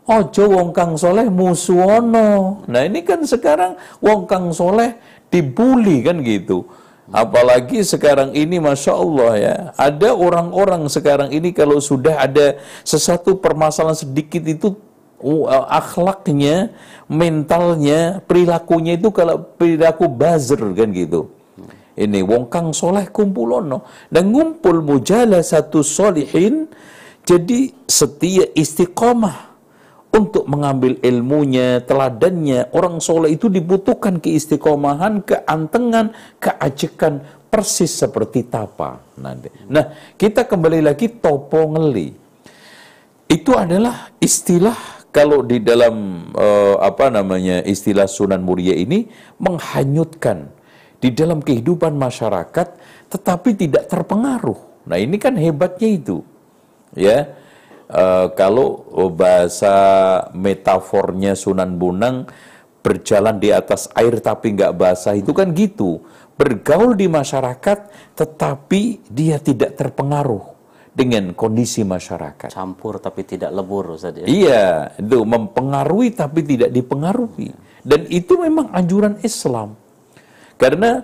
Ojo wong kang soleh musuono. Nah ini kan sekarang wong kang soleh dibully kan gitu Apalagi sekarang ini Masya Allah ya, ada orang-orang sekarang ini kalau sudah ada sesuatu permasalahan sedikit itu uh, akhlaknya, mentalnya, perilakunya itu kalau perilaku buzzer kan gitu. Ini wong kang soleh kumpulono dan ngumpul mujala satu solihin jadi setia istiqomah untuk mengambil ilmunya, teladannya, orang soleh itu dibutuhkan keistiqomahan, keantengan, keajekan, persis seperti tapa. Nanti. Nah, kita kembali lagi topo ngeli. Itu adalah istilah kalau di dalam uh, apa namanya istilah Sunan Muria ini menghanyutkan di dalam kehidupan masyarakat, tetapi tidak terpengaruh. Nah, ini kan hebatnya itu, ya Eh, kalau oh, bahasa metafornya Sunan Bonang berjalan di atas air tapi nggak basah itu kan gitu bergaul di masyarakat tetapi dia tidak terpengaruh dengan kondisi masyarakat. Campur tapi tidak lebur Ustaz ya. Iya, itu mempengaruhi tapi tidak dipengaruhi. Dan itu memang anjuran Islam. Karena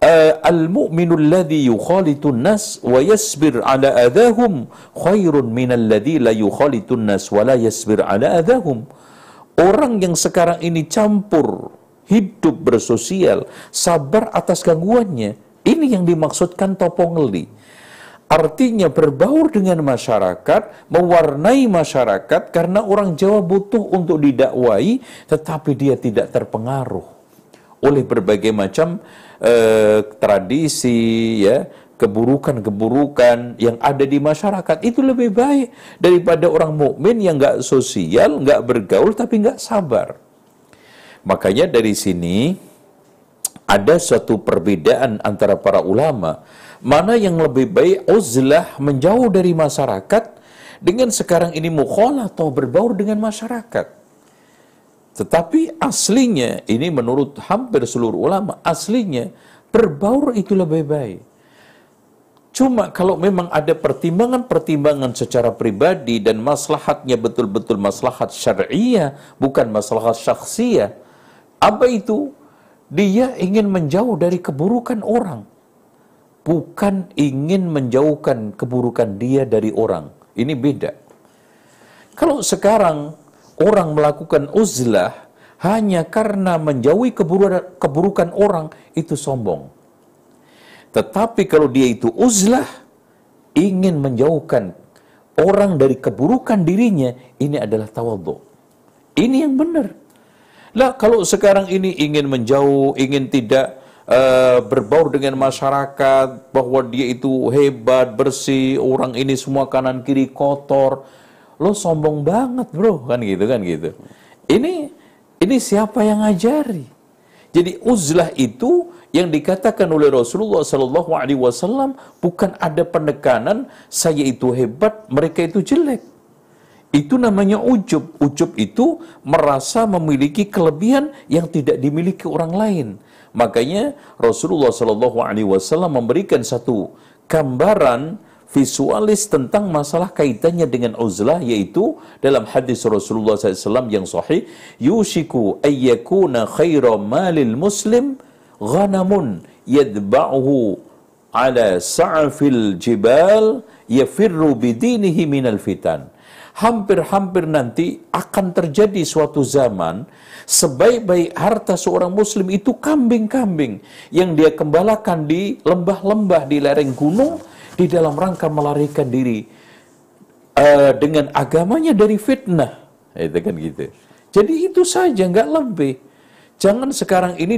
Eh, al-mu'minu alladhi yukhalitun nas wa yasbir ala من khairun لا يخالط la yukhalitun nas wa la Orang yang sekarang ini campur, hidup bersosial, sabar atas gangguannya. Ini yang dimaksudkan topongeli Artinya berbaur dengan masyarakat, mewarnai masyarakat karena orang Jawa butuh untuk didakwai tetapi dia tidak terpengaruh oleh berbagai macam eh, tradisi ya keburukan-keburukan yang ada di masyarakat itu lebih baik daripada orang mukmin yang nggak sosial, nggak bergaul tapi nggak sabar. Makanya dari sini ada suatu perbedaan antara para ulama mana yang lebih baik uzlah menjauh dari masyarakat dengan sekarang ini mukhola atau berbaur dengan masyarakat. Tetapi aslinya, ini menurut hampir seluruh ulama, aslinya berbaur itu lebih baik. Cuma kalau memang ada pertimbangan-pertimbangan secara pribadi dan maslahatnya betul-betul maslahat syariah, bukan maslahat syaksia, apa itu? Dia ingin menjauh dari keburukan orang, bukan ingin menjauhkan keburukan dia dari orang. Ini beda. Kalau sekarang orang melakukan uzlah hanya karena menjauhi keburukan, orang itu sombong. Tetapi kalau dia itu uzlah, ingin menjauhkan orang dari keburukan dirinya, ini adalah tawadhu. Ini yang benar. Lah kalau sekarang ini ingin menjauh, ingin tidak uh, berbaur dengan masyarakat, bahwa dia itu hebat, bersih, orang ini semua kanan kiri kotor, lo sombong banget bro kan gitu kan gitu ini ini siapa yang ngajari jadi uzlah itu yang dikatakan oleh Rasulullah Sallallahu Alaihi Wasallam bukan ada penekanan saya itu hebat mereka itu jelek itu namanya ujub ujub itu merasa memiliki kelebihan yang tidak dimiliki orang lain makanya Rasulullah Sallallahu Alaihi Wasallam memberikan satu gambaran visualis tentang masalah kaitannya dengan uzlah yaitu dalam hadis Rasulullah SAW yang sahih yushiku ayyakuna khaira malil muslim ghanamun yadba'uhu ala sa'fil jibal yafirru bidinihi minal fitan hampir-hampir nanti akan terjadi suatu zaman sebaik-baik harta seorang muslim itu kambing-kambing yang dia kembalakan di lembah-lembah di lereng gunung di dalam rangka melarikan diri uh, dengan agamanya dari fitnah. Itu kan gitu. Jadi itu saja, nggak lebih. Jangan sekarang ini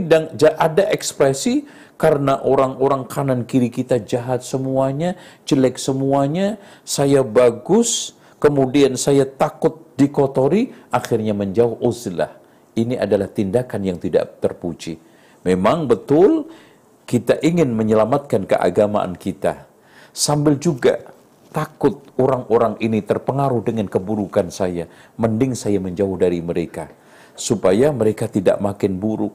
ada ekspresi karena orang-orang kanan kiri kita jahat semuanya, jelek semuanya, saya bagus, kemudian saya takut dikotori, akhirnya menjauh uzlah. Ini adalah tindakan yang tidak terpuji. Memang betul kita ingin menyelamatkan keagamaan kita, sambil juga takut orang-orang ini terpengaruh dengan keburukan saya. Mending saya menjauh dari mereka supaya mereka tidak makin buruk.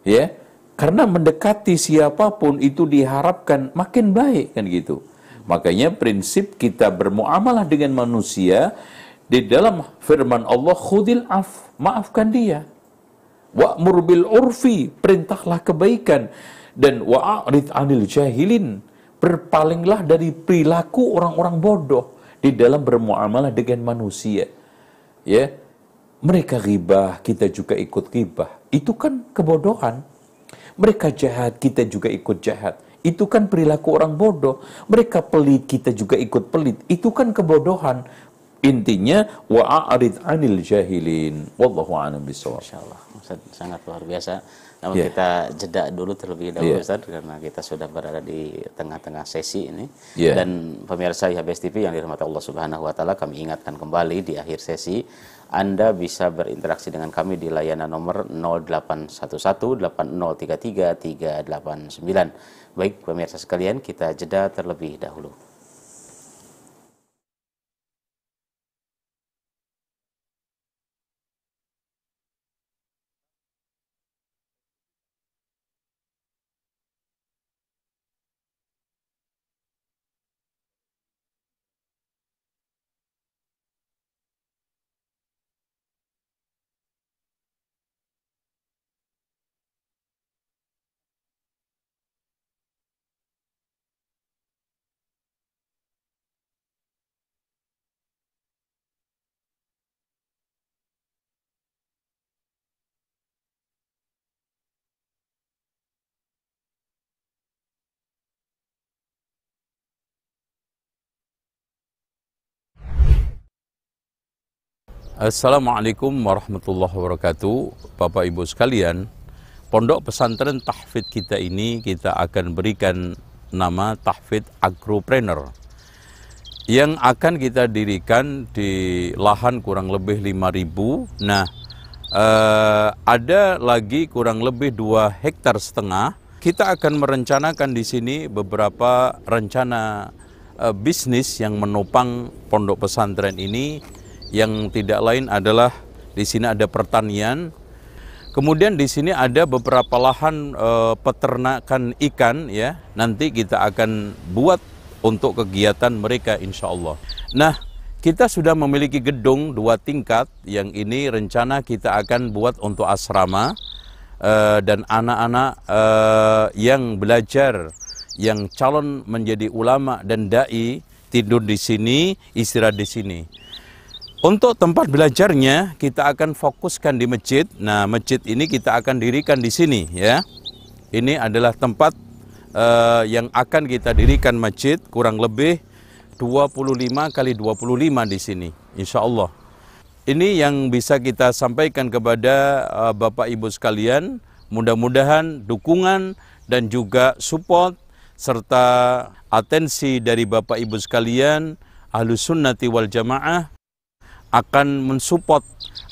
Ya, karena mendekati siapapun itu diharapkan makin baik kan gitu. Makanya prinsip kita bermuamalah dengan manusia di dalam firman Allah khudil af, maafkan dia. wa murbil urfi, perintahlah kebaikan dan wa'rid anil jahilin, berpalinglah dari perilaku orang-orang bodoh di dalam bermuamalah dengan manusia. Ya, mereka ribah, kita juga ikut ribah. Itu kan kebodohan. Mereka jahat, kita juga ikut jahat. Itu kan perilaku orang bodoh. Mereka pelit, kita juga ikut pelit. Itu kan kebodohan. Intinya wa'arid anil jahilin. Wallahu a'lam bishawab. insyaallah Sangat luar biasa. Namun yeah. kita jeda dulu terlebih dahulu yeah. Ustaz karena kita sudah berada di tengah-tengah sesi ini. Yeah. Dan pemirsa IHBS TV yang dirahmati Allah Subhanahu wa taala, kami ingatkan kembali di akhir sesi anda bisa berinteraksi dengan kami di layanan nomor 0811-8033-389. Baik, pemirsa sekalian, kita jeda terlebih dahulu. Assalamualaikum warahmatullahi wabarakatuh Bapak Ibu sekalian Pondok pesantren tahfid kita ini kita akan berikan nama tahfid agropreneur yang akan kita dirikan di lahan kurang lebih 5000 nah eh, ada lagi kurang lebih 2 hektar setengah kita akan merencanakan di sini beberapa rencana eh, bisnis yang menopang pondok pesantren ini yang tidak lain adalah di sini ada pertanian. Kemudian di sini ada beberapa lahan e, peternakan ikan ya. Nanti kita akan buat untuk kegiatan mereka insya Allah. Nah, kita sudah memiliki gedung dua tingkat yang ini rencana kita akan buat untuk asrama e, dan anak-anak e, yang belajar, yang calon menjadi ulama dan dai tidur di sini, istirahat di sini. Untuk tempat belajarnya kita akan fokuskan di masjid. Nah, masjid ini kita akan dirikan di sini ya. Ini adalah tempat uh, yang akan kita dirikan masjid kurang lebih 25 kali 25 di sini, insya Allah. Ini yang bisa kita sampaikan kepada uh, Bapak Ibu sekalian. Mudah-mudahan dukungan dan juga support serta atensi dari Bapak Ibu sekalian, Ahlus Sunnati wal Jamaah akan mensupport,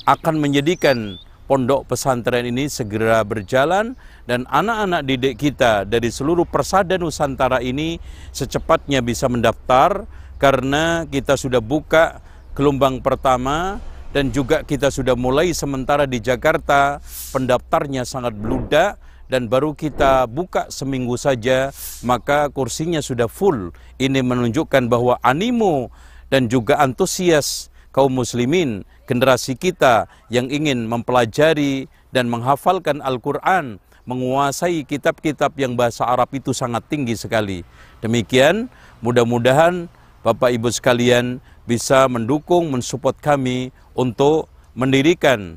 akan menjadikan pondok pesantren ini segera berjalan dan anak-anak didik kita dari seluruh persada Nusantara ini secepatnya bisa mendaftar karena kita sudah buka gelombang pertama dan juga kita sudah mulai sementara di Jakarta pendaftarnya sangat beludak dan baru kita buka seminggu saja maka kursinya sudah full ini menunjukkan bahwa animo dan juga antusias kaum muslimin, generasi kita yang ingin mempelajari dan menghafalkan Al-Quran, menguasai kitab-kitab yang bahasa Arab itu sangat tinggi sekali. Demikian, mudah-mudahan Bapak Ibu sekalian bisa mendukung, mensupport kami untuk mendirikan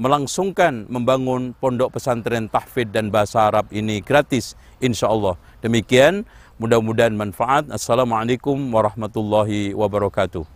melangsungkan membangun pondok pesantren tahfid dan bahasa Arab ini gratis insya Allah. Demikian mudah-mudahan manfaat. Assalamualaikum warahmatullahi wabarakatuh.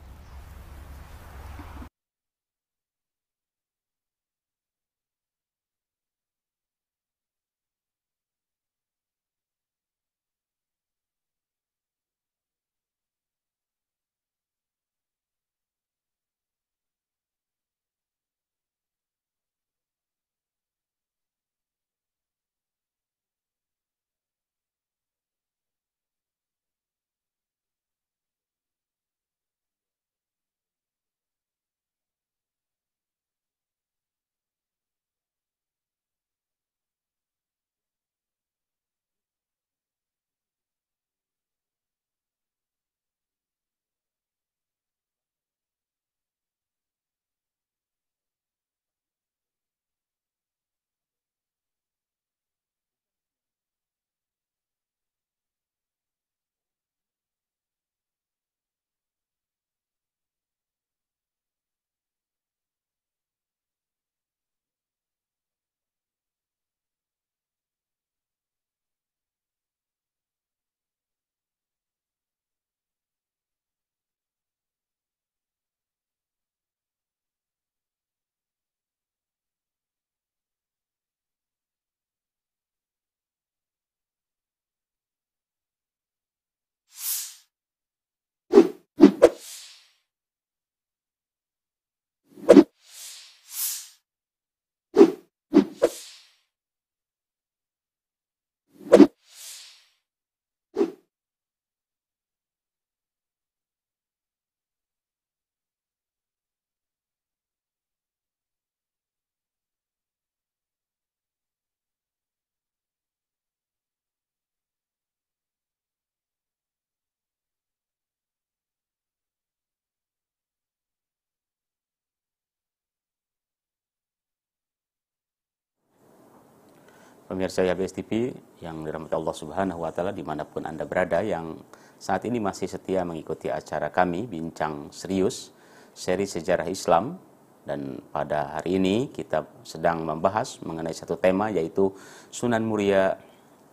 Pemirsa YBS TV yang dirahmati Allah Subhanahu wa taala dimanapun Anda berada yang saat ini masih setia mengikuti acara kami Bincang Serius seri sejarah Islam dan pada hari ini kita sedang membahas mengenai satu tema yaitu Sunan Muria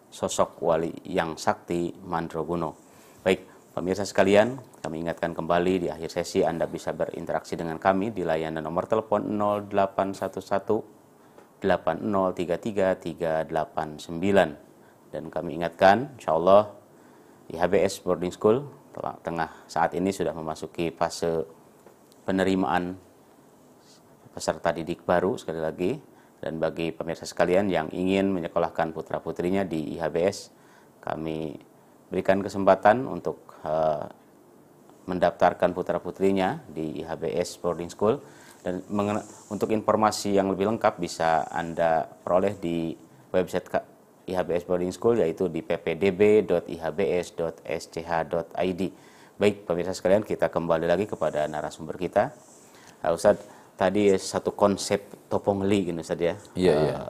sosok wali yang sakti Mandrogono. Baik, pemirsa sekalian, kami ingatkan kembali di akhir sesi Anda bisa berinteraksi dengan kami di layanan nomor telepon 0811 8033389 dan kami ingatkan insyaallah di HBS Boarding School tengah saat ini sudah memasuki fase penerimaan peserta didik baru sekali lagi dan bagi pemirsa sekalian yang ingin menyekolahkan putra-putrinya di IHBS kami berikan kesempatan untuk uh, mendaftarkan putra-putrinya di IHBS Boarding School dan untuk informasi yang lebih lengkap bisa Anda peroleh di website IHBS Boarding School yaitu di ppdb.ihbs.sch.id. Baik, pemirsa sekalian, kita kembali lagi kepada narasumber kita. Uh, ah, Ustaz, tadi satu konsep topongli gitu Ustaz ya. Iya, uh,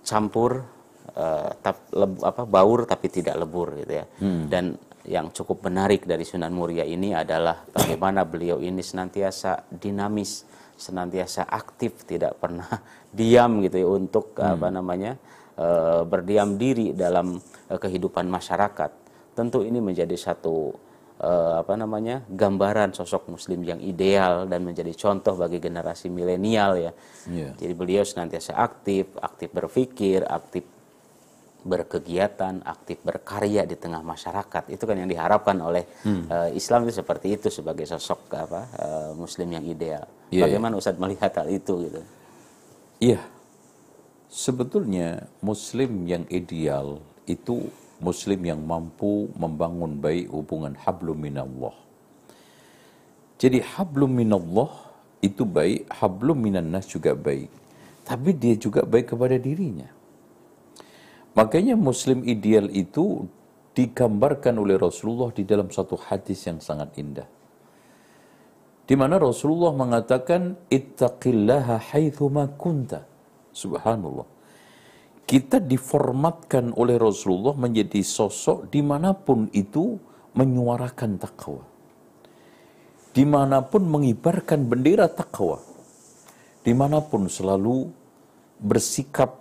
Campur uh, tap, leb, apa baur tapi tidak lebur gitu ya. Hmm. Dan yang cukup menarik dari Sunan Muria ini adalah bagaimana beliau ini senantiasa dinamis senantiasa aktif, tidak pernah [LAUGHS] diam gitu ya untuk hmm. apa namanya e, berdiam diri dalam e, kehidupan masyarakat. Tentu ini menjadi satu e, apa namanya gambaran sosok Muslim yang ideal dan menjadi contoh bagi generasi milenial ya. Yeah. Jadi beliau senantiasa aktif, aktif berpikir, aktif berkegiatan, aktif berkarya di tengah masyarakat. Itu kan yang diharapkan oleh hmm. uh, Islam itu seperti itu sebagai sosok apa uh, muslim yang ideal. Yeah, iya. Bagaimana yeah. Ustadz melihat hal itu gitu? Iya. Yeah. Sebetulnya muslim yang ideal itu muslim yang mampu membangun baik hubungan hablum minallah. Jadi hablum minallah itu baik, hablum minannas juga baik. Tapi dia juga baik kepada dirinya. Makanya Muslim ideal itu digambarkan oleh Rasulullah di dalam satu hadis yang sangat indah. Di mana Rasulullah mengatakan, Ittaqillaha haithuma kunta. Subhanallah. Kita diformatkan oleh Rasulullah menjadi sosok dimanapun itu menyuarakan takwa. Dimanapun mengibarkan bendera takwa. Dimanapun selalu bersikap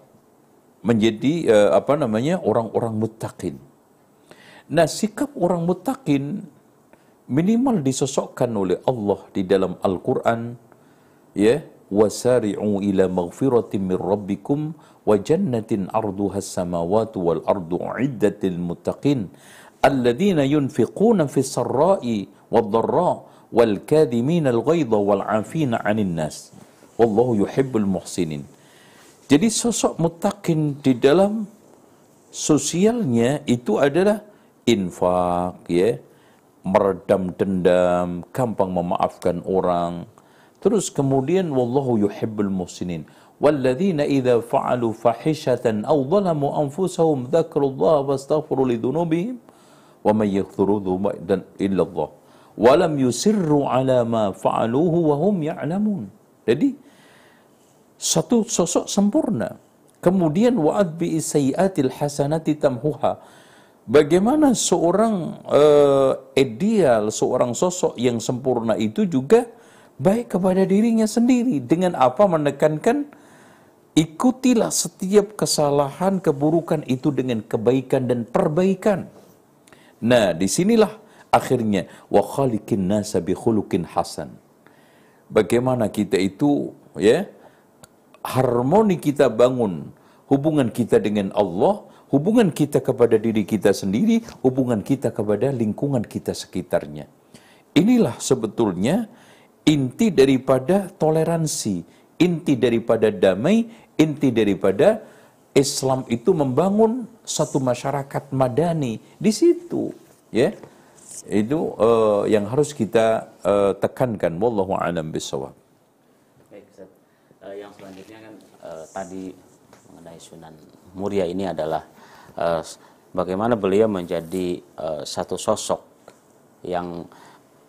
menjadi uh, apa namanya orang-orang mutakin. Nah, sikap orang mutakin minimal disosokkan oleh Allah di dalam Al-Qur'an ya wasari'u ila maghfiratin min rabbikum wa jannatin arduha samawati wal ardu iddatil muttaqin alladzina yunfiquna fis sarra'i wad dharra wal kadhimina al ghaidha wal 'afina jadi sosok mutakin di dalam sosialnya itu adalah infak, ya, meredam dendam, gampang memaafkan orang. Terus kemudian wallahu yuhibbul muhsinin. والذين إذا فعلوا فاحشة أو ظلموا أنفسهم ذكروا الله واستغفروا لذنوبهم ومن يغفر ذنوب إلا الله ولم يسروا على ما فعلوه وهم يعلمون. Jadi satu sosok sempurna. Kemudian wa'ad bi sayyiatil hasanati tamhuha. Bagaimana seorang uh, ideal, seorang sosok yang sempurna itu juga baik kepada dirinya sendiri dengan apa menekankan ikutilah setiap kesalahan keburukan itu dengan kebaikan dan perbaikan. Nah, disinilah akhirnya wa khaliqin nasa bi hasan. Bagaimana kita itu ya harmoni kita bangun hubungan kita dengan Allah, hubungan kita kepada diri kita sendiri, hubungan kita kepada lingkungan kita sekitarnya. Inilah sebetulnya inti daripada toleransi, inti daripada damai, inti daripada Islam itu membangun satu masyarakat madani di situ, ya. Itu uh, yang harus kita uh, tekankan wallahu alam bisawab. Eh, yang selanjutnya kan uh, tadi mengenai Sunan Muria ini adalah uh, bagaimana beliau menjadi uh, satu sosok yang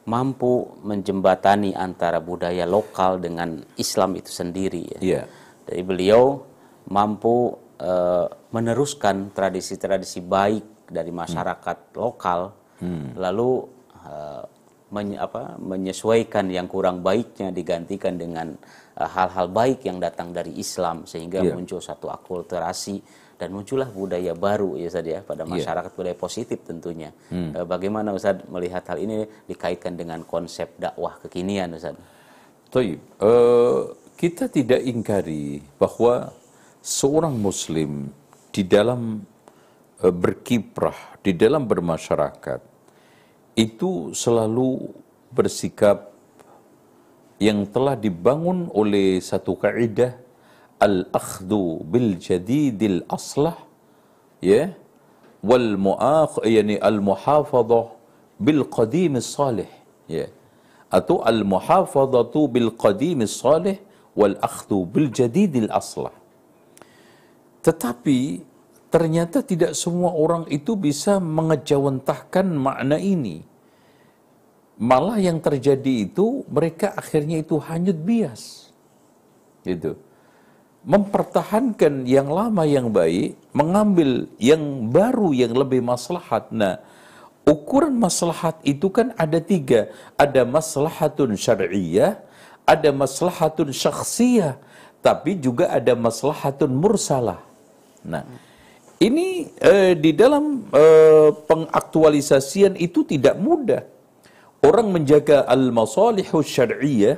mampu menjembatani antara budaya lokal dengan Islam itu sendiri. Ya. Yeah. Jadi beliau mampu uh, meneruskan tradisi-tradisi baik dari masyarakat hmm. lokal, hmm. lalu uh, menye apa, menyesuaikan yang kurang baiknya digantikan dengan Eh, hal-hal baik yang datang dari Islam sehingga yeah. muncul satu akulturasi dan muncullah budaya baru ya Ustaz ya pada iya. masyarakat yeah. budaya positif tentunya. Hmm. Eh, bagaimana Ustaz melihat hal ini dikaitkan dengan konsep dakwah kekinian Ustaz? Taib, uh, kita tidak ingkari bahwa seorang muslim di dalam uh, berkiprah, di dalam bermasyarakat itu selalu bersikap yang telah dibangun oleh satu kaidah al-akhdhu bil jadidil aslah ya wal mu'akh yani al muhafadhah bil qadim salih ya atau al muhafadhatu bil qadim salih wal akhdhu bil jadidil aslah tetapi ternyata tidak semua orang itu bisa mengejawantahkan makna ini Malah yang terjadi itu mereka akhirnya itu hanyut bias. Gitu. Mempertahankan yang lama yang baik, mengambil yang baru yang lebih maslahat. Nah, ukuran maslahat itu kan ada tiga. Ada maslahatun syariah, ada maslahatun syakhsiyah, tapi juga ada maslahatun mursalah. Nah, ini eh, di dalam eh, pengaktualisasian itu tidak mudah orang menjaga al-masalihus syar'iyyah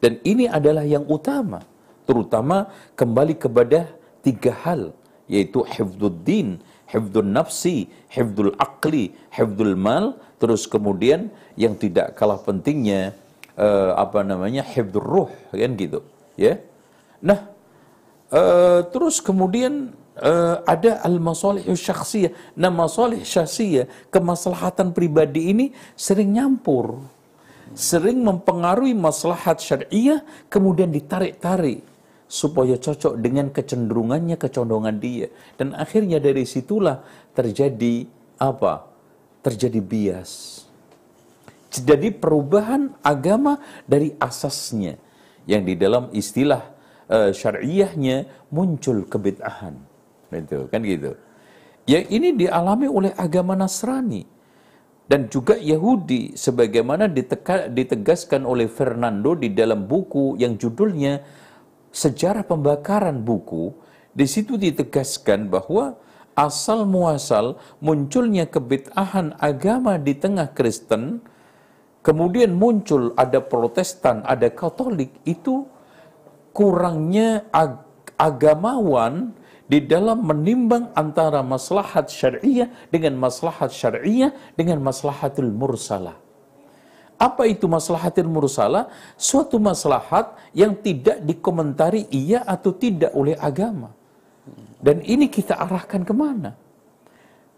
dan ini adalah yang utama terutama kembali kepada tiga hal yaitu hifdzuddin, hifdzun nafsi, hifdzul akli, hifdzul mal, terus kemudian yang tidak kalah pentingnya uh, apa namanya hifdzur ruh kan gitu, ya. Nah, uh, terus kemudian uh, ada al-masalih syakhsiyah. Nah, masalih syakhsiyah, kemaslahatan pribadi ini sering nyampur. Sering mempengaruhi maslahat syariah, kemudian ditarik-tarik supaya cocok dengan kecenderungannya, kecondongan dia. Dan akhirnya dari situlah terjadi apa? Terjadi bias. Jadi perubahan agama dari asasnya yang di dalam istilah uh, syariahnya muncul kebid'ahan. Itu kan gitu. Ya ini dialami oleh agama Nasrani dan juga Yahudi sebagaimana diteka, ditegaskan oleh Fernando di dalam buku yang judulnya Sejarah Pembakaran Buku. Di situ ditegaskan bahwa asal muasal munculnya kebitahan agama di tengah Kristen, kemudian muncul ada Protestan, ada Katolik itu kurangnya ag agamawan di dalam menimbang antara maslahat syariah dengan maslahat syariah dengan maslahatul mursalah. Apa itu maslahatul mursalah? Suatu maslahat yang tidak dikomentari iya atau tidak oleh agama. Dan ini kita arahkan kemana?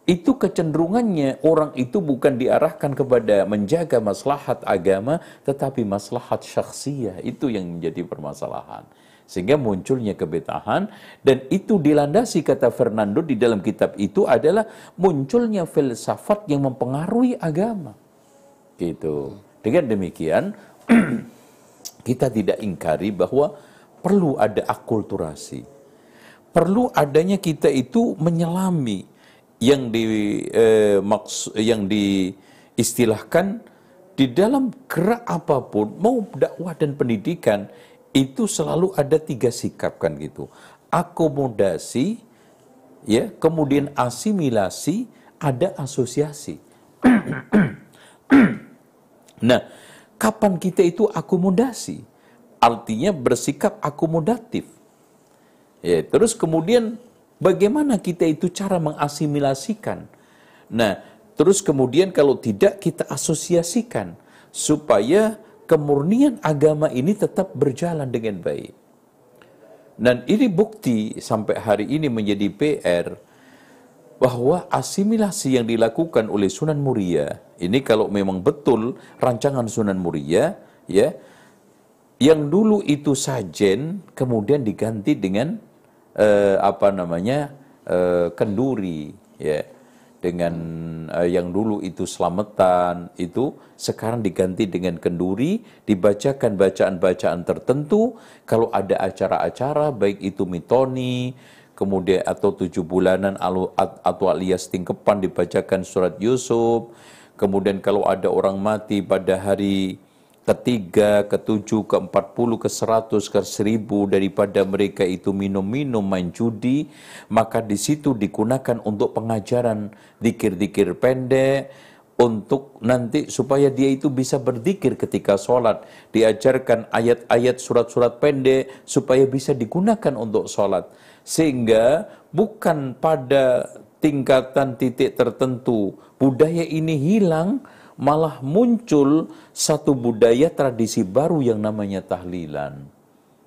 Itu kecenderungannya orang itu bukan diarahkan kepada menjaga maslahat agama, tetapi maslahat syaksiyah. Itu yang menjadi permasalahan. Sehingga munculnya kebetahan dan itu dilandasi kata Fernando di dalam kitab itu adalah munculnya filsafat yang mempengaruhi agama. Gitu. Dengan demikian [CLEARS THROAT] kita tidak ingkari bahwa perlu ada akulturasi. Perlu adanya kita itu menyelami yang di eh, maks yang diistilahkan di dalam gerak apapun, mau dakwah dan pendidikan itu selalu ada tiga sikap kan gitu. Akomodasi, ya, kemudian asimilasi, ada asosiasi. [CLEARS THROAT] nah, kapan kita itu akomodasi? Artinya bersikap akomodatif. Ya, terus kemudian bagaimana kita itu cara mengasimilasikan? Nah, terus kemudian kalau tidak kita asosiasikan supaya kemurnian agama ini tetap berjalan dengan baik. Dan ini bukti sampai hari ini menjadi PR bahwa asimilasi yang dilakukan oleh Sunan Muria ini kalau memang betul rancangan Sunan Muria ya yang dulu itu sajen kemudian diganti dengan eh, apa namanya eh, kenduri ya dengan uh, yang dulu itu selamatan itu sekarang diganti dengan kenduri dibacakan bacaan-bacaan tertentu kalau ada acara-acara baik itu mitoni kemudian atau tujuh bulanan atau alias tingkepan dibacakan surat Yusuf kemudian kalau ada orang mati pada hari ketiga, ketujuh, keempat puluh, ke seratus, ke seribu daripada mereka itu minum-minum, main judi, maka di situ digunakan untuk pengajaran dikir-dikir pendek, untuk nanti supaya dia itu bisa berdikir ketika sholat. Diajarkan ayat-ayat surat-surat pendek supaya bisa digunakan untuk sholat. Sehingga bukan pada tingkatan titik tertentu budaya ini hilang, malah muncul satu budaya tradisi baru yang namanya tahlilan.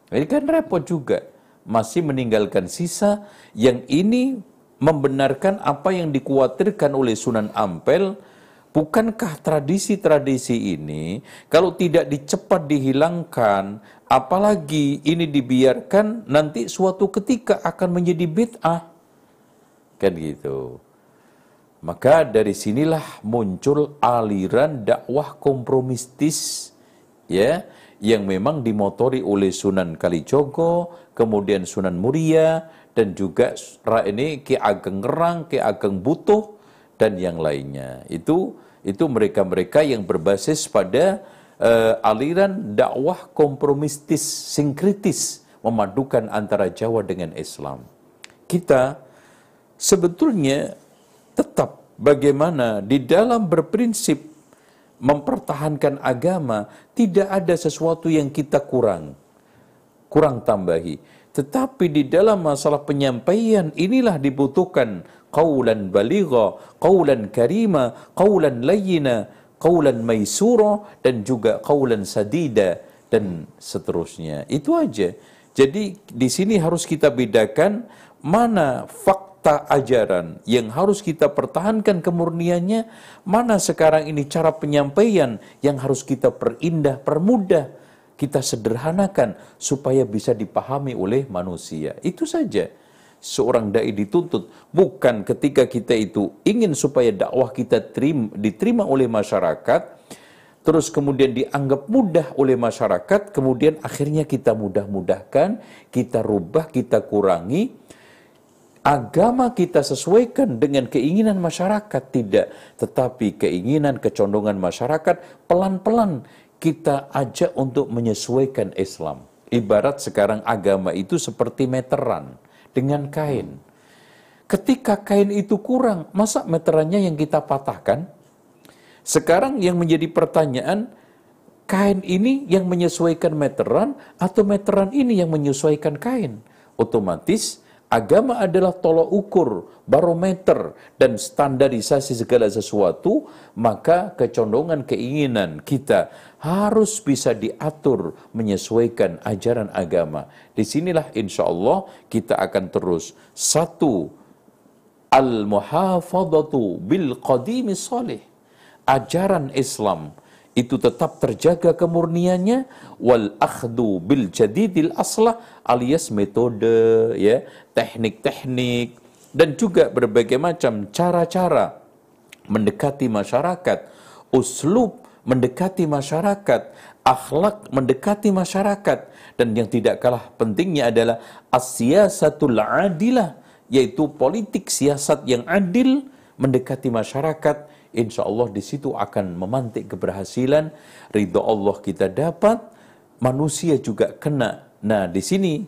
Ini kan repot juga. Masih meninggalkan sisa yang ini membenarkan apa yang dikhawatirkan oleh Sunan Ampel. Bukankah tradisi-tradisi ini kalau tidak dicepat dihilangkan, apalagi ini dibiarkan nanti suatu ketika akan menjadi bid'ah. Kan gitu. Maka dari sinilah muncul aliran dakwah kompromistis ya yang memang dimotori oleh Sunan Kalijogo, kemudian Sunan Muria dan juga ini Ki Ageng Ngerang, Ki Ageng Butuh dan yang lainnya. Itu itu mereka-mereka yang berbasis pada uh, aliran dakwah kompromistis, sinkritis, memadukan antara Jawa dengan Islam. Kita sebetulnya tetap bagaimana di dalam berprinsip mempertahankan agama tidak ada sesuatu yang kita kurang kurang tambahi tetapi di dalam masalah penyampaian inilah dibutuhkan qaulan baligha qaulan karima qaulan layyina qaulan maisura dan juga qaulan sadida dan seterusnya itu aja jadi di sini harus kita bedakan mana fakta fakta ajaran yang harus kita pertahankan kemurniannya, mana sekarang ini cara penyampaian yang harus kita perindah, permudah, kita sederhanakan supaya bisa dipahami oleh manusia. Itu saja. Seorang dai dituntut bukan ketika kita itu ingin supaya dakwah kita terima, diterima oleh masyarakat, terus kemudian dianggap mudah oleh masyarakat, kemudian akhirnya kita mudah-mudahkan, kita rubah, kita kurangi, agama kita sesuaikan dengan keinginan masyarakat tidak, tetapi keinginan kecondongan masyarakat pelan-pelan kita ajak untuk menyesuaikan Islam. Ibarat sekarang agama itu seperti meteran dengan kain. Ketika kain itu kurang, masa meterannya yang kita patahkan? Sekarang yang menjadi pertanyaan, kain ini yang menyesuaikan meteran atau meteran ini yang menyesuaikan kain? Otomatis Agama adalah tolok ukur, barometer, dan standarisasi segala sesuatu, maka kecondongan keinginan kita harus bisa diatur menyesuaikan ajaran agama. Disinilah insya Allah kita akan terus satu al-muhafadatu bil qadimi salih. Ajaran Islam itu tetap terjaga kemurniannya wal akhdu bil jadidil aslah alias metode ya teknik-teknik, dan juga berbagai macam cara-cara mendekati masyarakat, uslub mendekati masyarakat, akhlak mendekati masyarakat, dan yang tidak kalah pentingnya adalah as adilah, yaitu politik siasat yang adil mendekati masyarakat. Insya Allah di situ akan memantik keberhasilan, ridho Allah kita dapat, manusia juga kena. Nah, di sini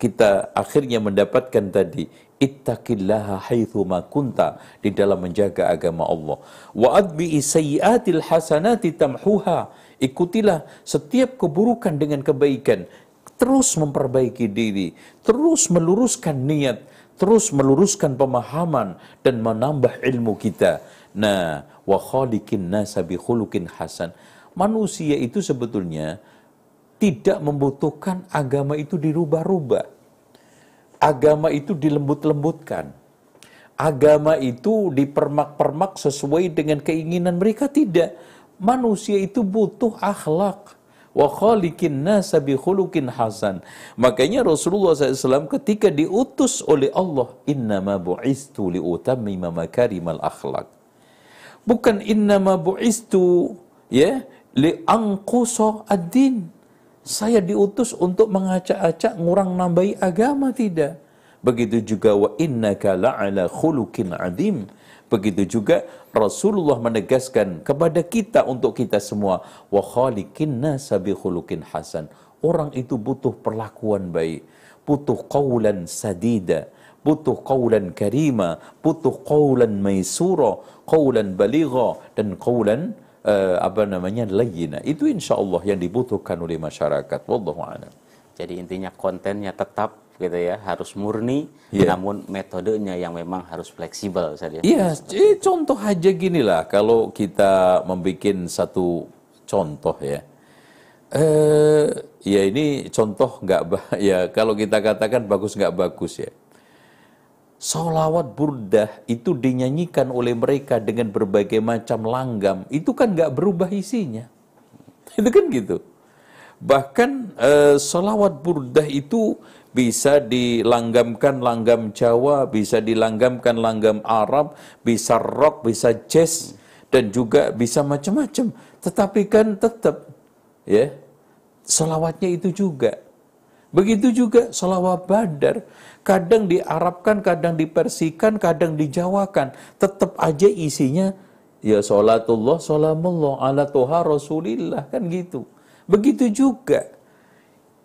kita akhirnya mendapatkan tadi ittaqillaha haitsu kunta di dalam menjaga agama Allah wa adbi sayiatil hasanati tamhuha ikutilah setiap keburukan dengan kebaikan terus memperbaiki diri terus meluruskan niat terus meluruskan pemahaman dan menambah ilmu kita nah wa khaliqin nasa khuluqin hasan manusia itu sebetulnya tidak membutuhkan agama itu dirubah-rubah. Agama itu dilembut-lembutkan. Agama itu dipermak-permak sesuai dengan keinginan mereka tidak. Manusia itu butuh akhlak. Wa hasan. Makanya Rasulullah SAW ketika diutus oleh Allah, inna ma bu'istu liutammima makarimal akhlak. Bukan inna ma bu'istu ya li'anqusa ad-din saya diutus untuk mengacak-acak ngurang nambahi agama tidak. Begitu juga wa innaka la'ala khuluqin adim. Begitu juga Rasulullah menegaskan kepada kita untuk kita semua wa khaliqin nasa khuluqin hasan. Orang itu butuh perlakuan baik, butuh qaulan sadida, butuh qaulan karima, butuh qaulan maisura, qaulan baligha dan qaulan uh, apa namanya lagi. Nah itu insya Allah yang dibutuhkan oleh masyarakat. Wallahu a'lam. Jadi intinya kontennya tetap gitu ya harus murni yeah. namun metodenya yang memang harus fleksibel saja. Ya. Iya, yeah, contoh aja gini lah kalau kita membuat satu contoh ya. Eh ya ini contoh nggak [LAUGHS] ya kalau kita katakan bagus nggak bagus ya. Solawat burdah itu dinyanyikan oleh mereka dengan berbagai macam langgam. Itu kan gak berubah isinya. [LAUGHS] Itu kan gitu. Bahkan e, eh, solawat burdah itu bisa dilanggamkan langgam Jawa, bisa dilanggamkan langgam Arab, bisa rock, bisa jazz, dan juga bisa macam-macam. Tetapi kan tetap ya, solawatnya itu juga. Begitu juga solawat badar kadang diarabkan, kadang dipersikan, kadang dijawakan. Tetap aja isinya ya salatullah, salamullah ala toha rasulillah kan gitu. Begitu juga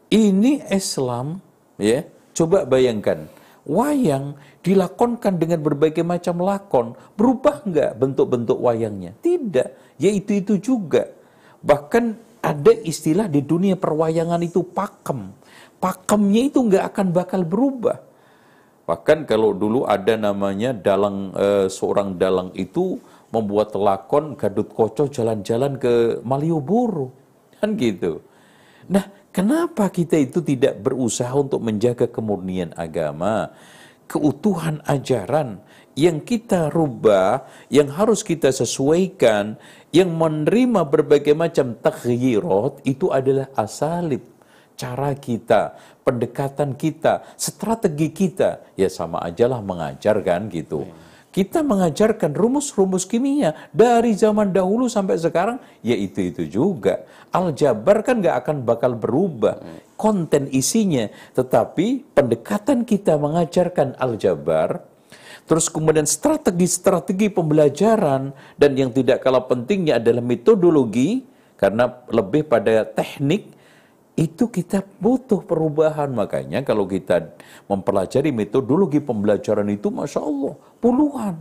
ini Islam ya. Coba bayangkan wayang dilakonkan dengan berbagai macam lakon berubah nggak bentuk-bentuk wayangnya tidak yaitu itu juga bahkan ada istilah di dunia perwayangan itu pakem pakemnya itu nggak akan bakal berubah Bahkan kalau dulu ada namanya dalang e, seorang dalang itu membuat lakon Gadut kocok jalan-jalan ke Malioboro kan gitu. Nah, kenapa kita itu tidak berusaha untuk menjaga kemurnian agama, keutuhan ajaran yang kita rubah, yang harus kita sesuaikan, yang menerima berbagai macam takhirot itu adalah asalib cara kita, pendekatan kita, strategi kita, ya sama ajalah mengajarkan gitu. Iya. Kita mengajarkan rumus-rumus kimia dari zaman dahulu sampai sekarang, ya itu itu juga. Aljabar kan gak akan bakal berubah iya. konten isinya, tetapi pendekatan kita mengajarkan aljabar Terus kemudian strategi-strategi pembelajaran dan yang tidak kalah pentingnya adalah metodologi karena lebih pada teknik itu kita butuh perubahan. Makanya kalau kita mempelajari metodologi pembelajaran itu, Masya Allah, puluhan.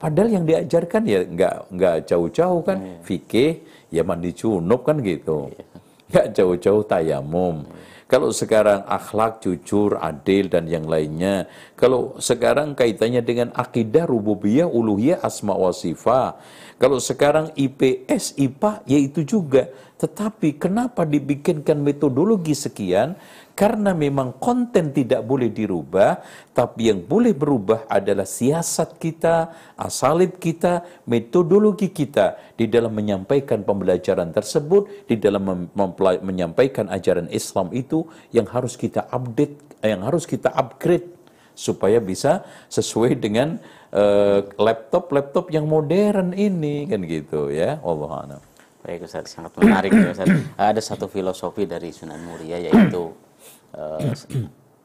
Padahal yang diajarkan ya nggak nggak jauh-jauh kan hmm. fikih ya mandi junub kan gitu iya. nggak jauh-jauh tayamum hmm. kalau sekarang akhlak jujur adil dan yang lainnya kalau sekarang kaitannya dengan akidah rububiyah uluhiyah asma wa sifat kalau sekarang IPS, IPA, ya itu juga. Tetapi kenapa dibikinkan metodologi sekian? Karena memang konten tidak boleh dirubah, tapi yang boleh berubah adalah siasat kita, asalib kita, metodologi kita di dalam menyampaikan pembelajaran tersebut, di dalam menyampaikan ajaran Islam itu yang harus kita update, yang harus kita upgrade supaya bisa sesuai dengan laptop-laptop eh, yang modern ini kan gitu ya Allah Baik Ustaz, sangat menarik ya Ustaz. Ada satu filosofi dari Sunan Muria yaitu uh,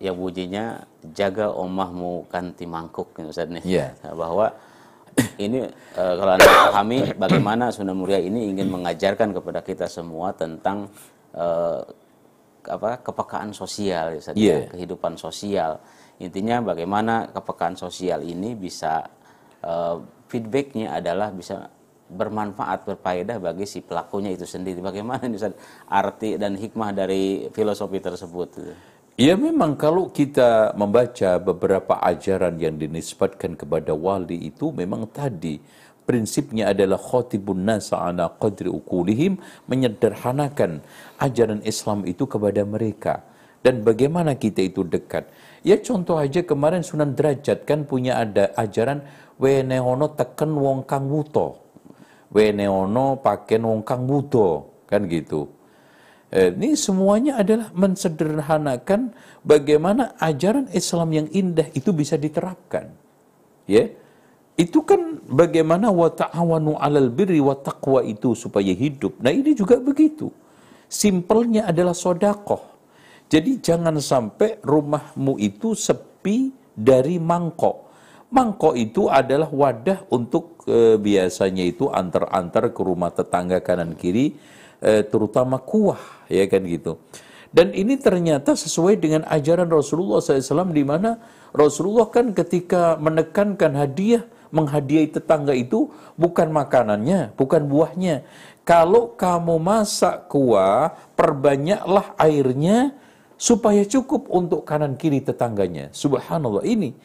yang bunyinya jaga omahmu kanti mangkuk gitu Ustaz nih. Yeah. Iya. Bahwa ini uh, kalau Anda pahami bagaimana Sunan Muria ini ingin mengajarkan kepada kita semua tentang uh, apa kepekaan sosial ya Ustaz, iya. yeah. kehidupan sosial Intinya bagaimana kepekaan sosial ini bisa uh, feedbacknya adalah bisa bermanfaat, berfaedah bagi si pelakunya itu sendiri. Bagaimana bisa arti dan hikmah dari filosofi tersebut? Ya memang kalau kita membaca beberapa ajaran yang dinisbatkan kepada wali itu memang tadi prinsipnya adalah khotibun nasa ana qadri ukulihim menyederhanakan ajaran Islam itu kepada mereka dan bagaimana kita itu dekat Ya contoh aja kemarin Sunan Derajat kan punya ada ajaran weneono teken wong kang wuto. Weneono paken wong kang wuto. Kan gitu. Eh, ini semuanya adalah mensederhanakan bagaimana ajaran Islam yang indah itu bisa diterapkan. Ya. Itu kan bagaimana wa ta'awanu 'alal birri wa taqwa itu supaya hidup. Nah, ini juga begitu. Simpelnya adalah sodakoh jadi jangan sampai rumahmu itu sepi dari mangkok. Mangkok itu adalah wadah untuk e, biasanya itu antar-antar ke rumah tetangga kanan kiri, e, terutama kuah, ya kan gitu. Dan ini ternyata sesuai dengan ajaran Rasulullah SAW di mana Rasulullah kan ketika menekankan hadiah, menghadiahi tetangga itu bukan makanannya, bukan buahnya. Kalau kamu masak kuah, perbanyaklah airnya, supaya cukup untuk kanan kiri tetangganya. Subhanallah ini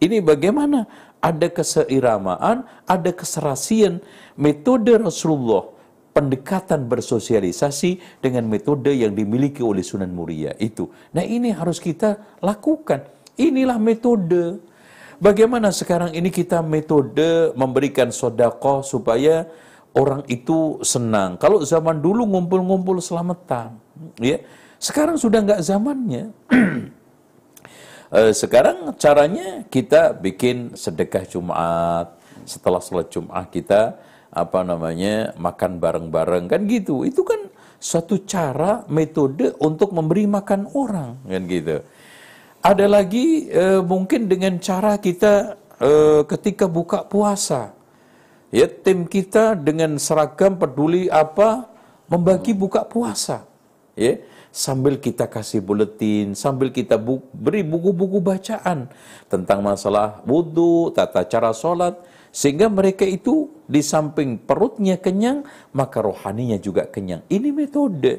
ini bagaimana ada keseiramaan, ada keserasian metode Rasulullah pendekatan bersosialisasi dengan metode yang dimiliki oleh Sunan Muria itu. Nah ini harus kita lakukan. Inilah metode. Bagaimana sekarang ini kita metode memberikan sodako supaya orang itu senang. Kalau zaman dulu ngumpul-ngumpul selamatan, ya sekarang sudah nggak zamannya. [CLEARS THROAT] Eh, sekarang caranya kita bikin sedekah Jumat. Setelah sholat Jumat kita apa namanya makan bareng-bareng kan gitu. Itu kan suatu cara metode untuk memberi makan orang kan gitu. Ada lagi e, mungkin dengan cara kita e, ketika buka puasa. Ya tim kita dengan seragam peduli apa membagi buka puasa. Ya sambil kita kasih buletin, sambil kita bu beri buku-buku bacaan tentang masalah wudhu, tata cara sholat, sehingga mereka itu di samping perutnya kenyang, maka rohaninya juga kenyang. Ini metode.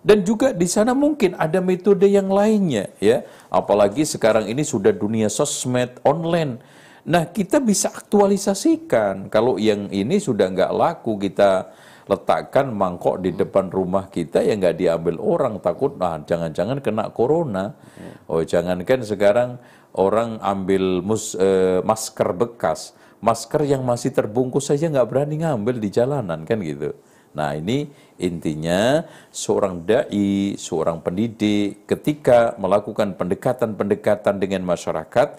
Dan juga di sana mungkin ada metode yang lainnya ya. Apalagi sekarang ini sudah dunia sosmed online. Nah kita bisa aktualisasikan. Kalau yang ini sudah nggak laku kita letakkan mangkok di depan rumah kita yang nggak diambil orang takut nah jangan-jangan kena corona oh jangankan sekarang orang ambil mus, eh, masker bekas masker yang masih terbungkus saja nggak berani ngambil di jalanan kan gitu nah ini intinya seorang dai seorang pendidik ketika melakukan pendekatan-pendekatan dengan masyarakat